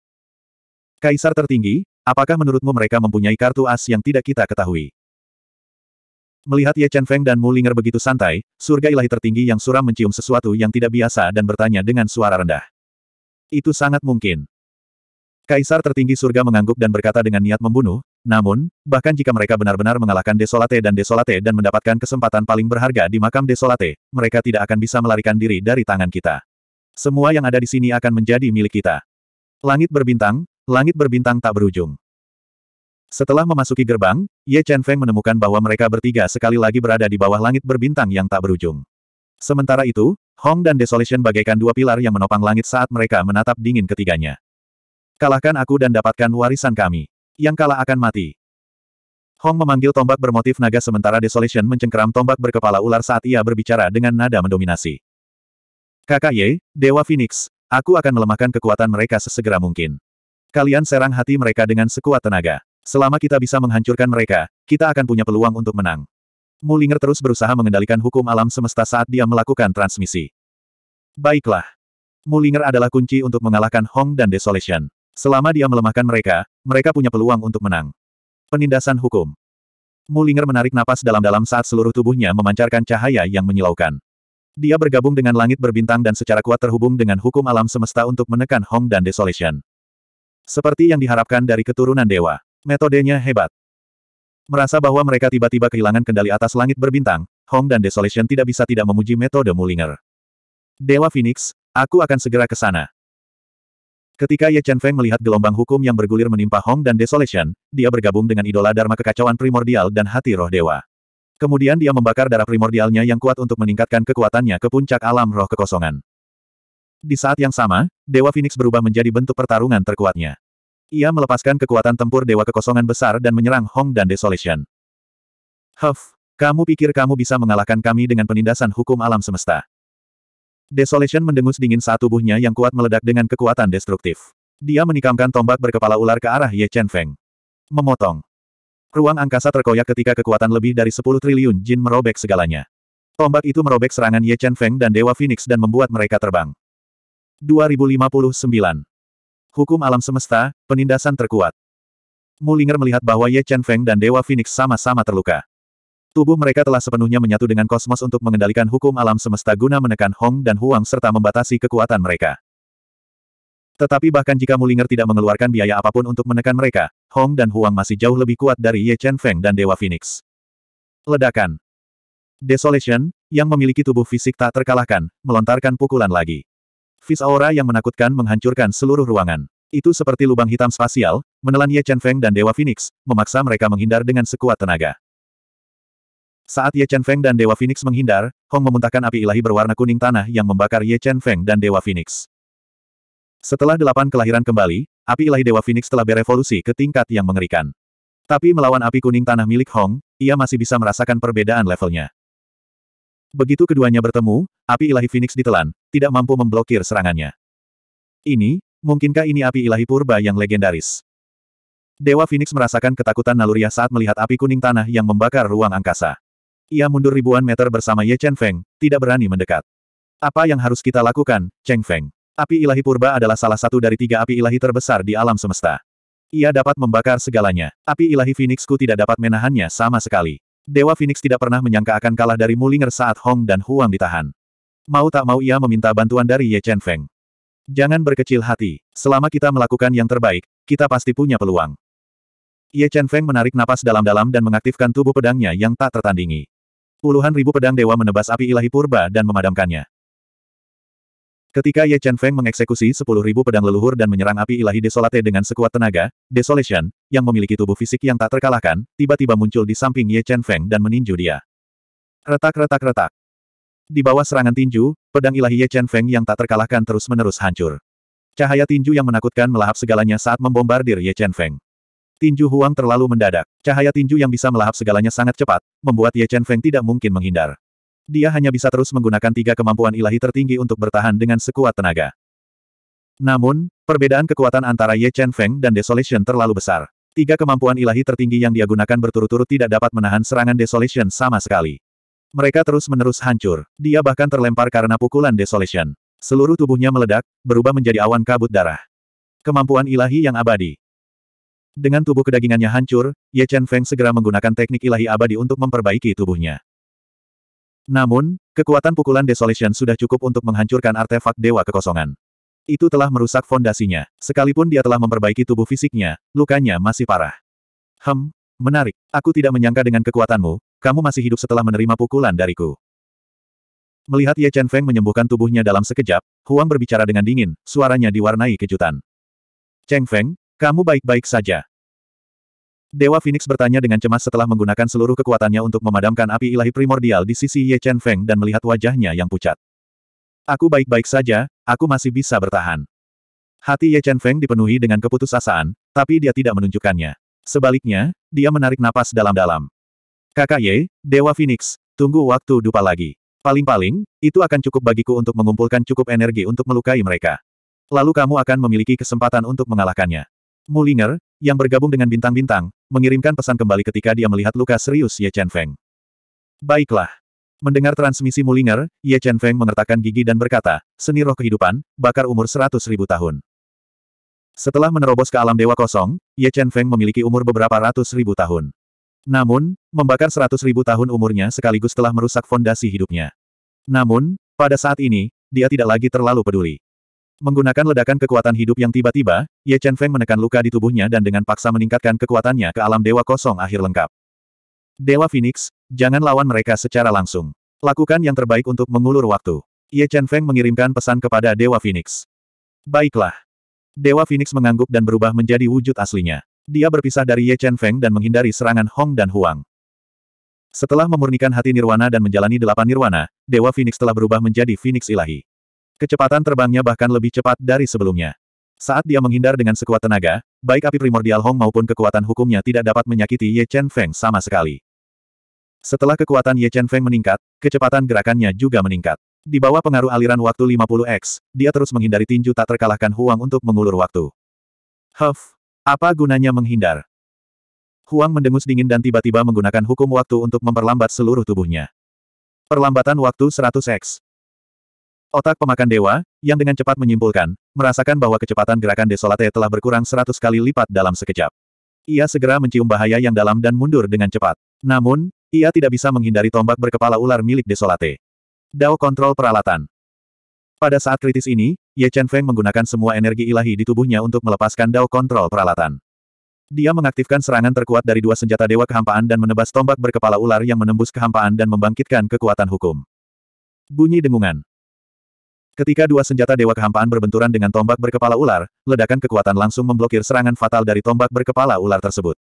Kaisar tertinggi, apakah menurutmu mereka mempunyai kartu as yang tidak kita ketahui? Melihat Ye Chen Feng dan Mulinger begitu santai, surga ilahi tertinggi yang suram mencium sesuatu yang tidak biasa dan bertanya dengan suara rendah. Itu sangat mungkin. Kaisar tertinggi surga mengangguk dan berkata dengan niat membunuh, namun, bahkan jika mereka benar-benar mengalahkan Desolate dan Desolate dan mendapatkan kesempatan paling berharga di makam Desolate, mereka tidak akan bisa melarikan diri dari tangan kita. Semua yang ada di sini akan menjadi milik kita. Langit berbintang, langit berbintang tak berujung. Setelah memasuki gerbang, Ye Chen Feng menemukan bahwa mereka bertiga sekali lagi berada di bawah langit berbintang yang tak berujung. Sementara itu, Hong dan Desolation bagaikan dua pilar yang menopang langit saat mereka menatap dingin ketiganya. Kalahkan aku dan dapatkan warisan kami yang kalah akan mati. Hong memanggil tombak bermotif naga sementara Desolation mencengkeram tombak berkepala ular saat ia berbicara dengan nada mendominasi. Kakak Ye, Dewa Phoenix, aku akan melemahkan kekuatan mereka sesegera mungkin. Kalian serang hati mereka dengan sekuat tenaga. Selama kita bisa menghancurkan mereka, kita akan punya peluang untuk menang. Mulinger terus berusaha mengendalikan hukum alam semesta saat dia melakukan transmisi. Baiklah. Mulinger adalah kunci untuk mengalahkan Hong dan Desolation. Selama dia melemahkan mereka, mereka punya peluang untuk menang. Penindasan hukum. Mulinger menarik napas dalam-dalam saat seluruh tubuhnya memancarkan cahaya yang menyilaukan. Dia bergabung dengan langit berbintang dan secara kuat terhubung dengan hukum alam semesta untuk menekan Hong dan Desolation. Seperti yang diharapkan dari keturunan dewa. Metodenya hebat. Merasa bahwa mereka tiba-tiba kehilangan kendali atas langit berbintang, Hong dan Desolation tidak bisa tidak memuji metode Mulinger. Dewa Phoenix, aku akan segera ke sana. Ketika Ye Chen Feng melihat gelombang hukum yang bergulir menimpa Hong dan Desolation, dia bergabung dengan idola Dharma kekacauan primordial dan hati roh dewa. Kemudian dia membakar darah primordialnya yang kuat untuk meningkatkan kekuatannya ke puncak alam roh kekosongan. Di saat yang sama, Dewa Phoenix berubah menjadi bentuk pertarungan terkuatnya. Ia melepaskan kekuatan tempur Dewa Kekosongan Besar dan menyerang Hong dan Desolation. Huff, kamu pikir kamu bisa mengalahkan kami dengan penindasan hukum alam semesta? Desolation mendengus dingin saat tubuhnya yang kuat meledak dengan kekuatan destruktif. Dia menikamkan tombak berkepala ular ke arah Ye Chen Feng. Memotong. Ruang angkasa terkoyak ketika kekuatan lebih dari 10 triliun jin merobek segalanya. Tombak itu merobek serangan Ye Chen Feng dan Dewa Phoenix dan membuat mereka terbang. 2059. Hukum alam semesta, penindasan terkuat. Mulinger melihat bahwa Ye Chen Feng dan Dewa Phoenix sama-sama terluka. Tubuh mereka telah sepenuhnya menyatu dengan kosmos untuk mengendalikan hukum alam semesta guna menekan Hong dan Huang serta membatasi kekuatan mereka. Tetapi bahkan jika Mulinger tidak mengeluarkan biaya apapun untuk menekan mereka, Hong dan Huang masih jauh lebih kuat dari Ye Chen Feng dan Dewa Phoenix. Ledakan. Desolation, yang memiliki tubuh fisik tak terkalahkan, melontarkan pukulan lagi. Fis aura yang menakutkan menghancurkan seluruh ruangan. Itu seperti lubang hitam spasial, menelan Ye Chen Feng dan Dewa Phoenix, memaksa mereka menghindar dengan sekuat tenaga. Saat Ye Chen Feng dan Dewa Phoenix menghindar, Hong memuntahkan api ilahi berwarna kuning tanah yang membakar Ye Chen Feng dan Dewa Phoenix. Setelah delapan kelahiran kembali, api ilahi Dewa Phoenix telah berevolusi ke tingkat yang mengerikan. Tapi melawan api kuning tanah milik Hong, ia masih bisa merasakan perbedaan levelnya. Begitu keduanya bertemu, api ilahi Phoenix ditelan, tidak mampu memblokir serangannya. Ini, mungkinkah ini api ilahi purba yang legendaris? Dewa Phoenix merasakan ketakutan naluriah saat melihat api kuning tanah yang membakar ruang angkasa. Ia mundur ribuan meter bersama Ye Chen Feng, tidak berani mendekat. Apa yang harus kita lakukan, Cheng Feng? Api ilahi purba adalah salah satu dari tiga api ilahi terbesar di alam semesta. Ia dapat membakar segalanya. Api ilahi Phoenixku tidak dapat menahannya sama sekali. Dewa Phoenix tidak pernah menyangka akan kalah dari Mulinger saat Hong dan Huang ditahan. Mau tak mau ia meminta bantuan dari Ye Chen Feng. Jangan berkecil hati. Selama kita melakukan yang terbaik, kita pasti punya peluang. Ye Chen Feng menarik napas dalam-dalam dan mengaktifkan tubuh pedangnya yang tak tertandingi. Puluhan ribu pedang dewa menebas api ilahi purba dan memadamkannya. Ketika Ye Chen Feng mengeksekusi sepuluh ribu pedang leluhur dan menyerang api ilahi desolate dengan sekuat tenaga, Desolation, yang memiliki tubuh fisik yang tak terkalahkan, tiba-tiba muncul di samping Ye Chen Feng dan meninju dia. Retak-retak-retak. Di bawah serangan tinju, pedang ilahi Ye Chen Feng yang tak terkalahkan terus-menerus hancur. Cahaya tinju yang menakutkan melahap segalanya saat membombardir Ye Chen Feng. Tinju Huang terlalu mendadak. Cahaya tinju yang bisa melahap segalanya sangat cepat, membuat Ye Chen Feng tidak mungkin menghindar. Dia hanya bisa terus menggunakan tiga kemampuan ilahi tertinggi untuk bertahan dengan sekuat tenaga. Namun, perbedaan kekuatan antara Ye Chen Feng dan Desolation terlalu besar. Tiga kemampuan ilahi tertinggi yang dia gunakan berturut-turut tidak dapat menahan serangan Desolation sama sekali. Mereka terus-menerus hancur. Dia bahkan terlempar karena pukulan Desolation. Seluruh tubuhnya meledak, berubah menjadi awan kabut darah. Kemampuan ilahi yang abadi. Dengan tubuh kedagingannya hancur, Ye Chen Feng segera menggunakan teknik ilahi abadi untuk memperbaiki tubuhnya. Namun, kekuatan pukulan Desolation sudah cukup untuk menghancurkan artefak Dewa Kekosongan. Itu telah merusak fondasinya. Sekalipun dia telah memperbaiki tubuh fisiknya, lukanya masih parah. Hem, menarik. Aku tidak menyangka dengan kekuatanmu, kamu masih hidup setelah menerima pukulan dariku. Melihat Ye Chen Feng menyembuhkan tubuhnya dalam sekejap, Huang berbicara dengan dingin, suaranya diwarnai kejutan. Cheng Feng, kamu baik-baik saja. Dewa Phoenix bertanya dengan cemas setelah menggunakan seluruh kekuatannya untuk memadamkan api ilahi primordial di sisi Ye Chen Feng dan melihat wajahnya yang pucat. Aku baik-baik saja, aku masih bisa bertahan. Hati Ye Chen Feng dipenuhi dengan keputusasaan, tapi dia tidak menunjukkannya. Sebaliknya, dia menarik napas dalam-dalam. Kakak Ye, Dewa Phoenix, tunggu waktu dupa lagi. Paling-paling, itu akan cukup bagiku untuk mengumpulkan cukup energi untuk melukai mereka. Lalu kamu akan memiliki kesempatan untuk mengalahkannya. Mulinger, yang bergabung dengan bintang-bintang, mengirimkan pesan kembali ketika dia melihat luka serius Ye Chen Feng. Baiklah. Mendengar transmisi Mulinger, Ye Chen Feng mengertakkan gigi dan berkata, seni roh kehidupan, bakar umur seratus ribu tahun. Setelah menerobos ke alam dewa kosong, Ye Chen Feng memiliki umur beberapa ratus ribu tahun. Namun, membakar seratus ribu tahun umurnya sekaligus telah merusak fondasi hidupnya. Namun, pada saat ini, dia tidak lagi terlalu peduli. Menggunakan ledakan kekuatan hidup yang tiba-tiba, Ye Chen Feng menekan luka di tubuhnya dan dengan paksa meningkatkan kekuatannya ke alam dewa kosong akhir lengkap. Dewa Phoenix, jangan lawan mereka secara langsung. Lakukan yang terbaik untuk mengulur waktu. Ye Chen Feng mengirimkan pesan kepada Dewa Phoenix. Baiklah. Dewa Phoenix mengangguk dan berubah menjadi wujud aslinya. Dia berpisah dari Ye Chen Feng dan menghindari serangan Hong dan Huang. Setelah memurnikan hati nirwana dan menjalani delapan nirwana, Dewa Phoenix telah berubah menjadi Phoenix ilahi. Kecepatan terbangnya bahkan lebih cepat dari sebelumnya. Saat dia menghindar dengan sekuat tenaga, baik api primordial Hong maupun kekuatan hukumnya tidak dapat menyakiti Ye Chen Feng sama sekali. Setelah kekuatan Ye Chen Feng meningkat, kecepatan gerakannya juga meningkat. Di bawah pengaruh aliran waktu 50X, dia terus menghindari tinju tak terkalahkan Huang untuk mengulur waktu. Huff! Apa gunanya menghindar? Huang mendengus dingin dan tiba-tiba menggunakan hukum waktu untuk memperlambat seluruh tubuhnya. Perlambatan waktu 100X. Otak pemakan dewa, yang dengan cepat menyimpulkan, merasakan bahwa kecepatan gerakan Desolate telah berkurang seratus kali lipat dalam sekejap. Ia segera mencium bahaya yang dalam dan mundur dengan cepat. Namun, ia tidak bisa menghindari tombak berkepala ular milik Desolate. Dao kontrol peralatan. Pada saat kritis ini, Ye Chen Feng menggunakan semua energi ilahi di tubuhnya untuk melepaskan Dao kontrol peralatan. Dia mengaktifkan serangan terkuat dari dua senjata dewa kehampaan dan menebas tombak berkepala ular yang menembus kehampaan dan membangkitkan kekuatan hukum. Bunyi dengungan. Ketika dua senjata dewa kehampaan berbenturan dengan tombak berkepala ular, ledakan kekuatan langsung memblokir serangan fatal dari tombak berkepala ular tersebut.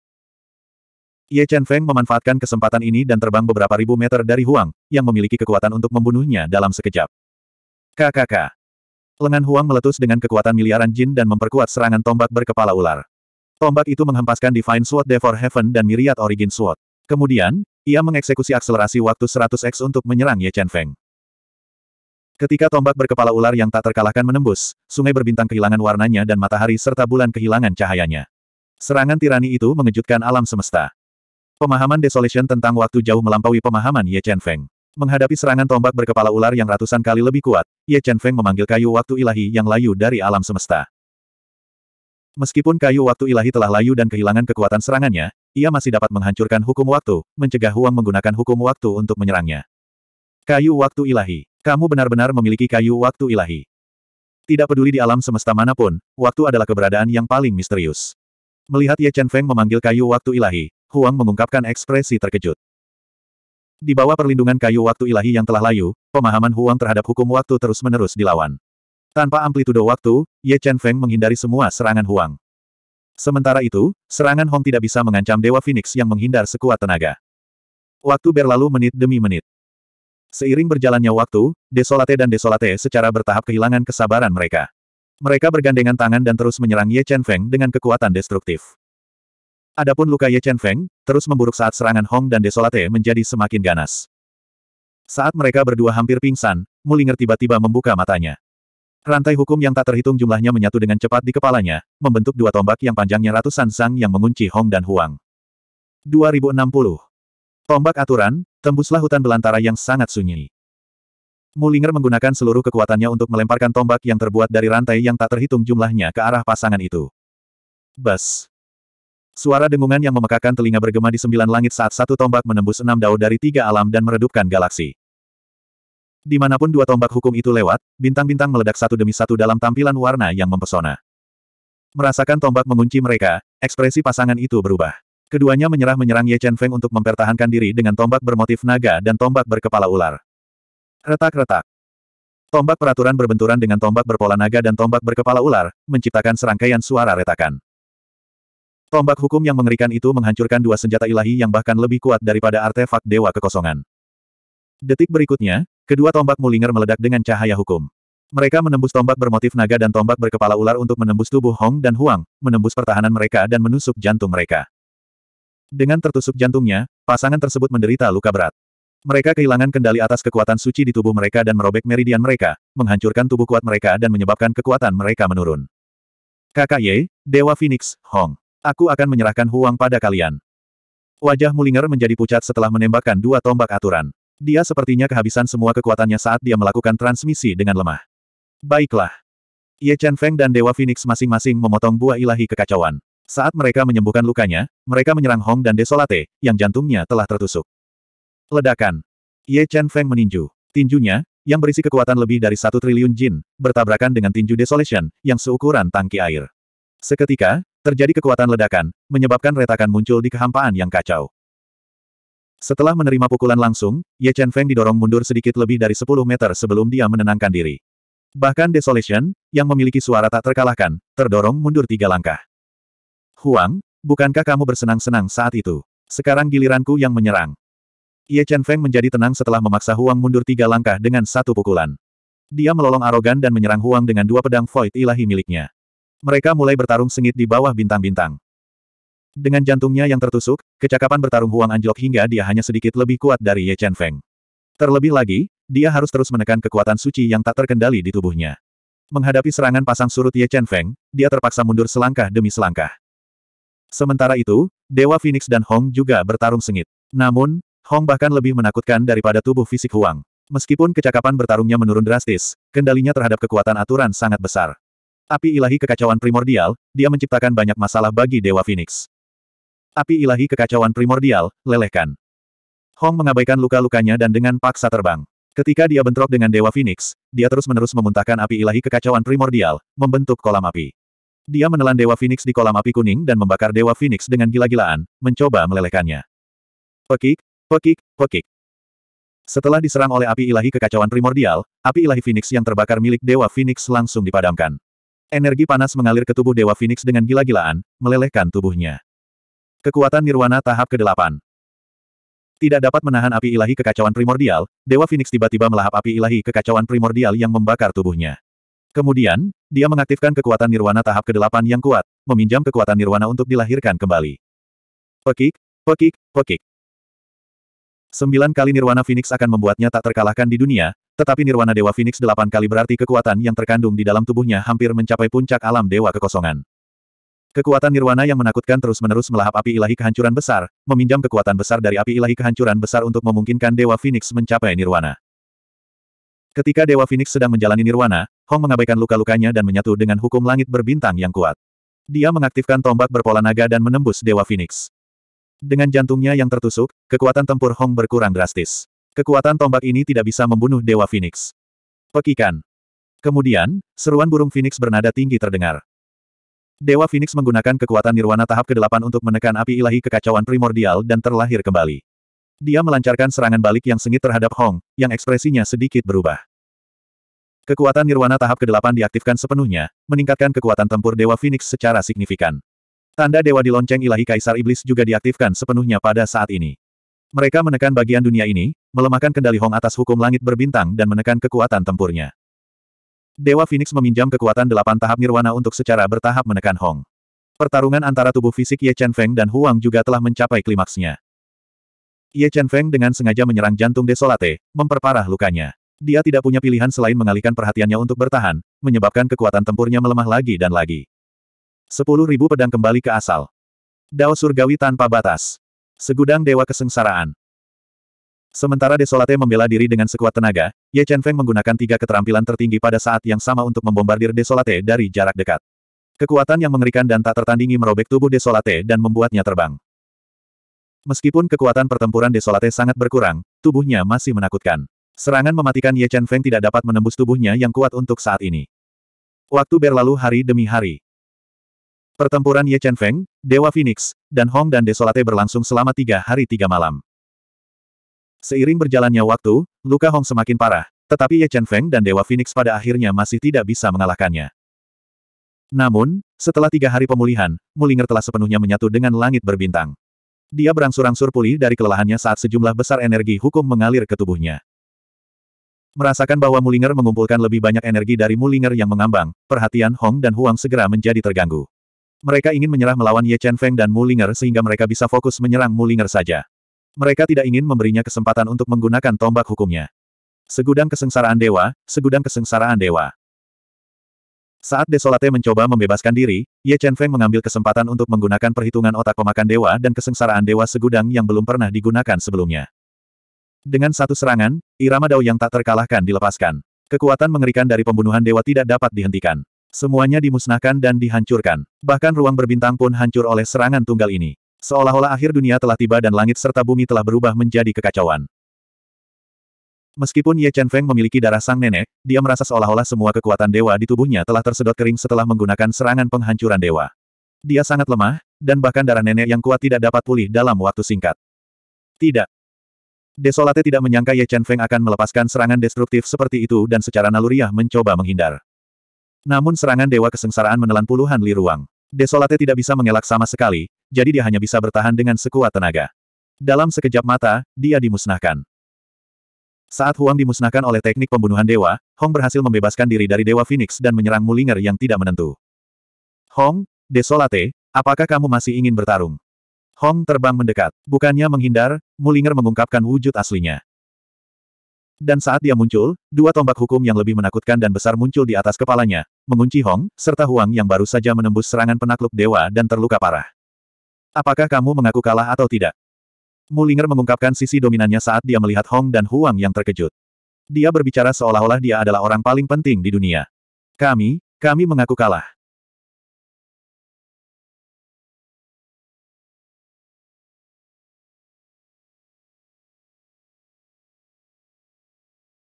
Ye Chen Feng memanfaatkan kesempatan ini dan terbang beberapa ribu meter dari Huang, yang memiliki kekuatan untuk membunuhnya dalam sekejap. KKK. Lengan Huang meletus dengan kekuatan miliaran jin dan memperkuat serangan tombak berkepala ular. Tombak itu menghempaskan Divine Sword Devour Heaven dan Myriad Origin Sword. Kemudian, ia mengeksekusi akselerasi waktu 100x untuk menyerang Ye Chen Feng. Ketika tombak berkepala ular yang tak terkalahkan menembus, sungai berbintang kehilangan warnanya dan matahari serta bulan kehilangan cahayanya. Serangan tirani itu mengejutkan alam semesta. Pemahaman Desolation tentang waktu jauh melampaui pemahaman Ye Chen Feng. Menghadapi serangan tombak berkepala ular yang ratusan kali lebih kuat, Ye Chen Feng memanggil kayu waktu ilahi yang layu dari alam semesta. Meskipun kayu waktu ilahi telah layu dan kehilangan kekuatan serangannya, ia masih dapat menghancurkan hukum waktu, mencegah Huang menggunakan hukum waktu untuk menyerangnya. Kayu waktu ilahi. Kamu benar-benar memiliki kayu waktu ilahi. Tidak peduli di alam semesta manapun, waktu adalah keberadaan yang paling misterius. Melihat Ye Chen Feng memanggil kayu waktu ilahi, Huang mengungkapkan ekspresi terkejut. Di bawah perlindungan kayu waktu ilahi yang telah layu, pemahaman Huang terhadap hukum waktu terus-menerus dilawan. Tanpa amplitudo waktu, Ye Chen Feng menghindari semua serangan Huang. Sementara itu, serangan Hong tidak bisa mengancam Dewa Phoenix yang menghindar sekuat tenaga. Waktu berlalu menit demi menit. Seiring berjalannya waktu, Desolate dan Desolate secara bertahap kehilangan kesabaran mereka. Mereka bergandengan tangan dan terus menyerang Ye Chen Feng dengan kekuatan destruktif. Adapun luka Ye Chen Feng, terus memburuk saat serangan Hong dan Desolate menjadi semakin ganas. Saat mereka berdua hampir pingsan, Mulinger tiba-tiba membuka matanya. Rantai hukum yang tak terhitung jumlahnya menyatu dengan cepat di kepalanya, membentuk dua tombak yang panjangnya ratusan sang yang mengunci Hong dan Huang. 2060. Tombak aturan, Tembuslah hutan belantara yang sangat sunyi. Mulinger menggunakan seluruh kekuatannya untuk melemparkan tombak yang terbuat dari rantai yang tak terhitung jumlahnya ke arah pasangan itu. Bas. Suara dengungan yang memekakan telinga bergema di sembilan langit saat satu tombak menembus enam dao dari tiga alam dan meredupkan galaksi. Dimanapun dua tombak hukum itu lewat, bintang-bintang meledak satu demi satu dalam tampilan warna yang mempesona. Merasakan tombak mengunci mereka, ekspresi pasangan itu berubah. Keduanya menyerah-menyerang Ye Chen Feng untuk mempertahankan diri dengan tombak bermotif naga dan tombak berkepala ular. Retak-retak. Tombak peraturan berbenturan dengan tombak berpola naga dan tombak berkepala ular, menciptakan serangkaian suara retakan. Tombak hukum yang mengerikan itu menghancurkan dua senjata ilahi yang bahkan lebih kuat daripada artefak dewa kekosongan. Detik berikutnya, kedua tombak Mulinger meledak dengan cahaya hukum. Mereka menembus tombak bermotif naga dan tombak berkepala ular untuk menembus tubuh Hong dan Huang, menembus pertahanan mereka dan menusuk jantung mereka. Dengan tertusuk jantungnya, pasangan tersebut menderita luka berat. Mereka kehilangan kendali atas kekuatan suci di tubuh mereka dan merobek meridian mereka, menghancurkan tubuh kuat mereka dan menyebabkan kekuatan mereka menurun. Kakak Ye, Dewa Phoenix, Hong. Aku akan menyerahkan Huang pada kalian. Wajah Mulinger menjadi pucat setelah menembakkan dua tombak aturan. Dia sepertinya kehabisan semua kekuatannya saat dia melakukan transmisi dengan lemah. Baiklah. Ye Chen Feng dan Dewa Phoenix masing-masing memotong buah ilahi kekacauan. Saat mereka menyembuhkan lukanya, mereka menyerang Hong dan Desolate, yang jantungnya telah tertusuk. Ledakan. Ye Chen Feng meninju. Tinjunya, yang berisi kekuatan lebih dari satu triliun jin, bertabrakan dengan tinju Desolation, yang seukuran tangki air. Seketika, terjadi kekuatan ledakan, menyebabkan retakan muncul di kehampaan yang kacau. Setelah menerima pukulan langsung, Ye Chen Feng didorong mundur sedikit lebih dari 10 meter sebelum dia menenangkan diri. Bahkan Desolation, yang memiliki suara tak terkalahkan, terdorong mundur tiga langkah. Huang, bukankah kamu bersenang-senang saat itu? Sekarang giliranku yang menyerang. Ye Chen Feng menjadi tenang setelah memaksa Huang mundur tiga langkah dengan satu pukulan. Dia melolong arogan dan menyerang Huang dengan dua pedang void ilahi miliknya. Mereka mulai bertarung sengit di bawah bintang-bintang. Dengan jantungnya yang tertusuk, kecakapan bertarung Huang anjlok hingga dia hanya sedikit lebih kuat dari Ye Chen Feng. Terlebih lagi, dia harus terus menekan kekuatan suci yang tak terkendali di tubuhnya. Menghadapi serangan pasang surut Ye Chen Feng, dia terpaksa mundur selangkah demi selangkah. Sementara itu, Dewa Phoenix dan Hong juga bertarung sengit. Namun, Hong bahkan lebih menakutkan daripada tubuh fisik Huang. Meskipun kecakapan bertarungnya menurun drastis, kendalinya terhadap kekuatan aturan sangat besar. Api ilahi kekacauan primordial, dia menciptakan banyak masalah bagi Dewa Phoenix. Api ilahi kekacauan primordial, lelehkan. Hong mengabaikan luka-lukanya dan dengan paksa terbang. Ketika dia bentrok dengan Dewa Phoenix, dia terus-menerus memuntahkan api ilahi kekacauan primordial, membentuk kolam api. Dia menelan Dewa Phoenix di kolam api kuning dan membakar Dewa Phoenix dengan gila-gilaan, mencoba melelehkannya. Pekik, pekik, pekik. Setelah diserang oleh api ilahi kekacauan primordial, api ilahi Phoenix yang terbakar milik Dewa Phoenix langsung dipadamkan. Energi panas mengalir ke tubuh Dewa Phoenix dengan gila-gilaan, melelehkan tubuhnya. Kekuatan Nirwana tahap ke-8 Tidak dapat menahan api ilahi kekacauan primordial, Dewa Phoenix tiba-tiba melahap api ilahi kekacauan primordial yang membakar tubuhnya. Kemudian, dia mengaktifkan kekuatan nirwana tahap ke-8 yang kuat, meminjam kekuatan nirwana untuk dilahirkan kembali. Pekik, pekik, pekik. Sembilan kali nirwana Phoenix akan membuatnya tak terkalahkan di dunia, tetapi nirwana Dewa Phoenix delapan kali berarti kekuatan yang terkandung di dalam tubuhnya hampir mencapai puncak alam Dewa Kekosongan. Kekuatan nirwana yang menakutkan terus-menerus melahap api ilahi kehancuran besar, meminjam kekuatan besar dari api ilahi kehancuran besar untuk memungkinkan Dewa Phoenix mencapai nirwana. Ketika Dewa Phoenix sedang menjalani nirwana, Hong mengabaikan luka-lukanya dan menyatu dengan hukum langit berbintang yang kuat. Dia mengaktifkan tombak berpola naga dan menembus Dewa Phoenix. Dengan jantungnya yang tertusuk, kekuatan tempur Hong berkurang drastis. Kekuatan tombak ini tidak bisa membunuh Dewa Phoenix. Pekikan. Kemudian, seruan burung Phoenix bernada tinggi terdengar. Dewa Phoenix menggunakan kekuatan nirwana tahap ke-8 untuk menekan api ilahi kekacauan primordial dan terlahir kembali. Dia melancarkan serangan balik yang sengit terhadap Hong, yang ekspresinya sedikit berubah. Kekuatan Nirwana tahap ke-8 diaktifkan sepenuhnya, meningkatkan kekuatan tempur Dewa Phoenix secara signifikan. Tanda Dewa di lonceng ilahi Kaisar Iblis juga diaktifkan sepenuhnya pada saat ini. Mereka menekan bagian dunia ini, melemahkan kendali Hong atas hukum langit berbintang dan menekan kekuatan tempurnya. Dewa Phoenix meminjam kekuatan delapan tahap Nirwana untuk secara bertahap menekan Hong. Pertarungan antara tubuh fisik Ye Chen Feng dan Huang juga telah mencapai klimaksnya. Ye Chen Feng dengan sengaja menyerang jantung Desolate, memperparah lukanya. Dia tidak punya pilihan selain mengalihkan perhatiannya untuk bertahan, menyebabkan kekuatan tempurnya melemah lagi dan lagi. Sepuluh ribu pedang kembali ke asal. Dao surgawi tanpa batas. Segudang dewa kesengsaraan. Sementara Desolate membela diri dengan sekuat tenaga, Ye Chen Feng menggunakan tiga keterampilan tertinggi pada saat yang sama untuk membombardir Desolate dari jarak dekat. Kekuatan yang mengerikan dan tak tertandingi merobek tubuh Desolate dan membuatnya terbang. Meskipun kekuatan pertempuran Desolate sangat berkurang, tubuhnya masih menakutkan. Serangan mematikan Ye Chen Feng tidak dapat menembus tubuhnya yang kuat untuk saat ini. Waktu berlalu hari demi hari. Pertempuran Ye Chen Feng, Dewa Phoenix, dan Hong dan Desolate berlangsung selama tiga hari tiga malam. Seiring berjalannya waktu, luka Hong semakin parah, tetapi Ye Chen Feng dan Dewa Phoenix pada akhirnya masih tidak bisa mengalahkannya. Namun, setelah tiga hari pemulihan, Mulinger telah sepenuhnya menyatu dengan langit berbintang. Dia berangsur-angsur pulih dari kelelahannya saat sejumlah besar energi hukum mengalir ke tubuhnya. Merasakan bahwa Mulinger mengumpulkan lebih banyak energi dari Mulinger yang mengambang, perhatian Hong dan Huang segera menjadi terganggu. Mereka ingin menyerah melawan Ye Chen Feng dan Mulinger sehingga mereka bisa fokus menyerang Mulinger saja. Mereka tidak ingin memberinya kesempatan untuk menggunakan tombak hukumnya. Segudang kesengsaraan dewa, segudang kesengsaraan dewa. Saat Desolate mencoba membebaskan diri, Ye Chen Feng mengambil kesempatan untuk menggunakan perhitungan otak pemakan dewa dan kesengsaraan dewa segudang yang belum pernah digunakan sebelumnya. Dengan satu serangan, irama dao yang tak terkalahkan dilepaskan. Kekuatan mengerikan dari pembunuhan dewa tidak dapat dihentikan. Semuanya dimusnahkan dan dihancurkan. Bahkan ruang berbintang pun hancur oleh serangan tunggal ini. Seolah-olah akhir dunia telah tiba dan langit serta bumi telah berubah menjadi kekacauan. Meskipun Ye Chen Feng memiliki darah sang nenek, dia merasa seolah-olah semua kekuatan dewa di tubuhnya telah tersedot kering setelah menggunakan serangan penghancuran dewa. Dia sangat lemah, dan bahkan darah nenek yang kuat tidak dapat pulih dalam waktu singkat. Tidak, Desolate tidak menyangka Ye Chen Feng akan melepaskan serangan destruktif seperti itu dan secara naluriah mencoba menghindar. Namun serangan Dewa Kesengsaraan menelan puluhan li ruang. Desolate tidak bisa mengelak sama sekali, jadi dia hanya bisa bertahan dengan sekuat tenaga. Dalam sekejap mata, dia dimusnahkan. Saat Huang dimusnahkan oleh teknik pembunuhan dewa, Hong berhasil membebaskan diri dari Dewa Phoenix dan menyerang Mulinger yang tidak menentu. Hong, Desolate, apakah kamu masih ingin bertarung? Hong terbang mendekat. Bukannya menghindar, Mulinger mengungkapkan wujud aslinya. Dan saat dia muncul, dua tombak hukum yang lebih menakutkan dan besar muncul di atas kepalanya, mengunci Hong, serta Huang yang baru saja menembus serangan penakluk dewa dan terluka parah. Apakah kamu mengaku kalah atau tidak? Mulinger mengungkapkan sisi dominannya saat dia melihat Hong dan Huang yang terkejut. Dia berbicara seolah-olah dia adalah orang paling penting di dunia. Kami, kami mengaku kalah.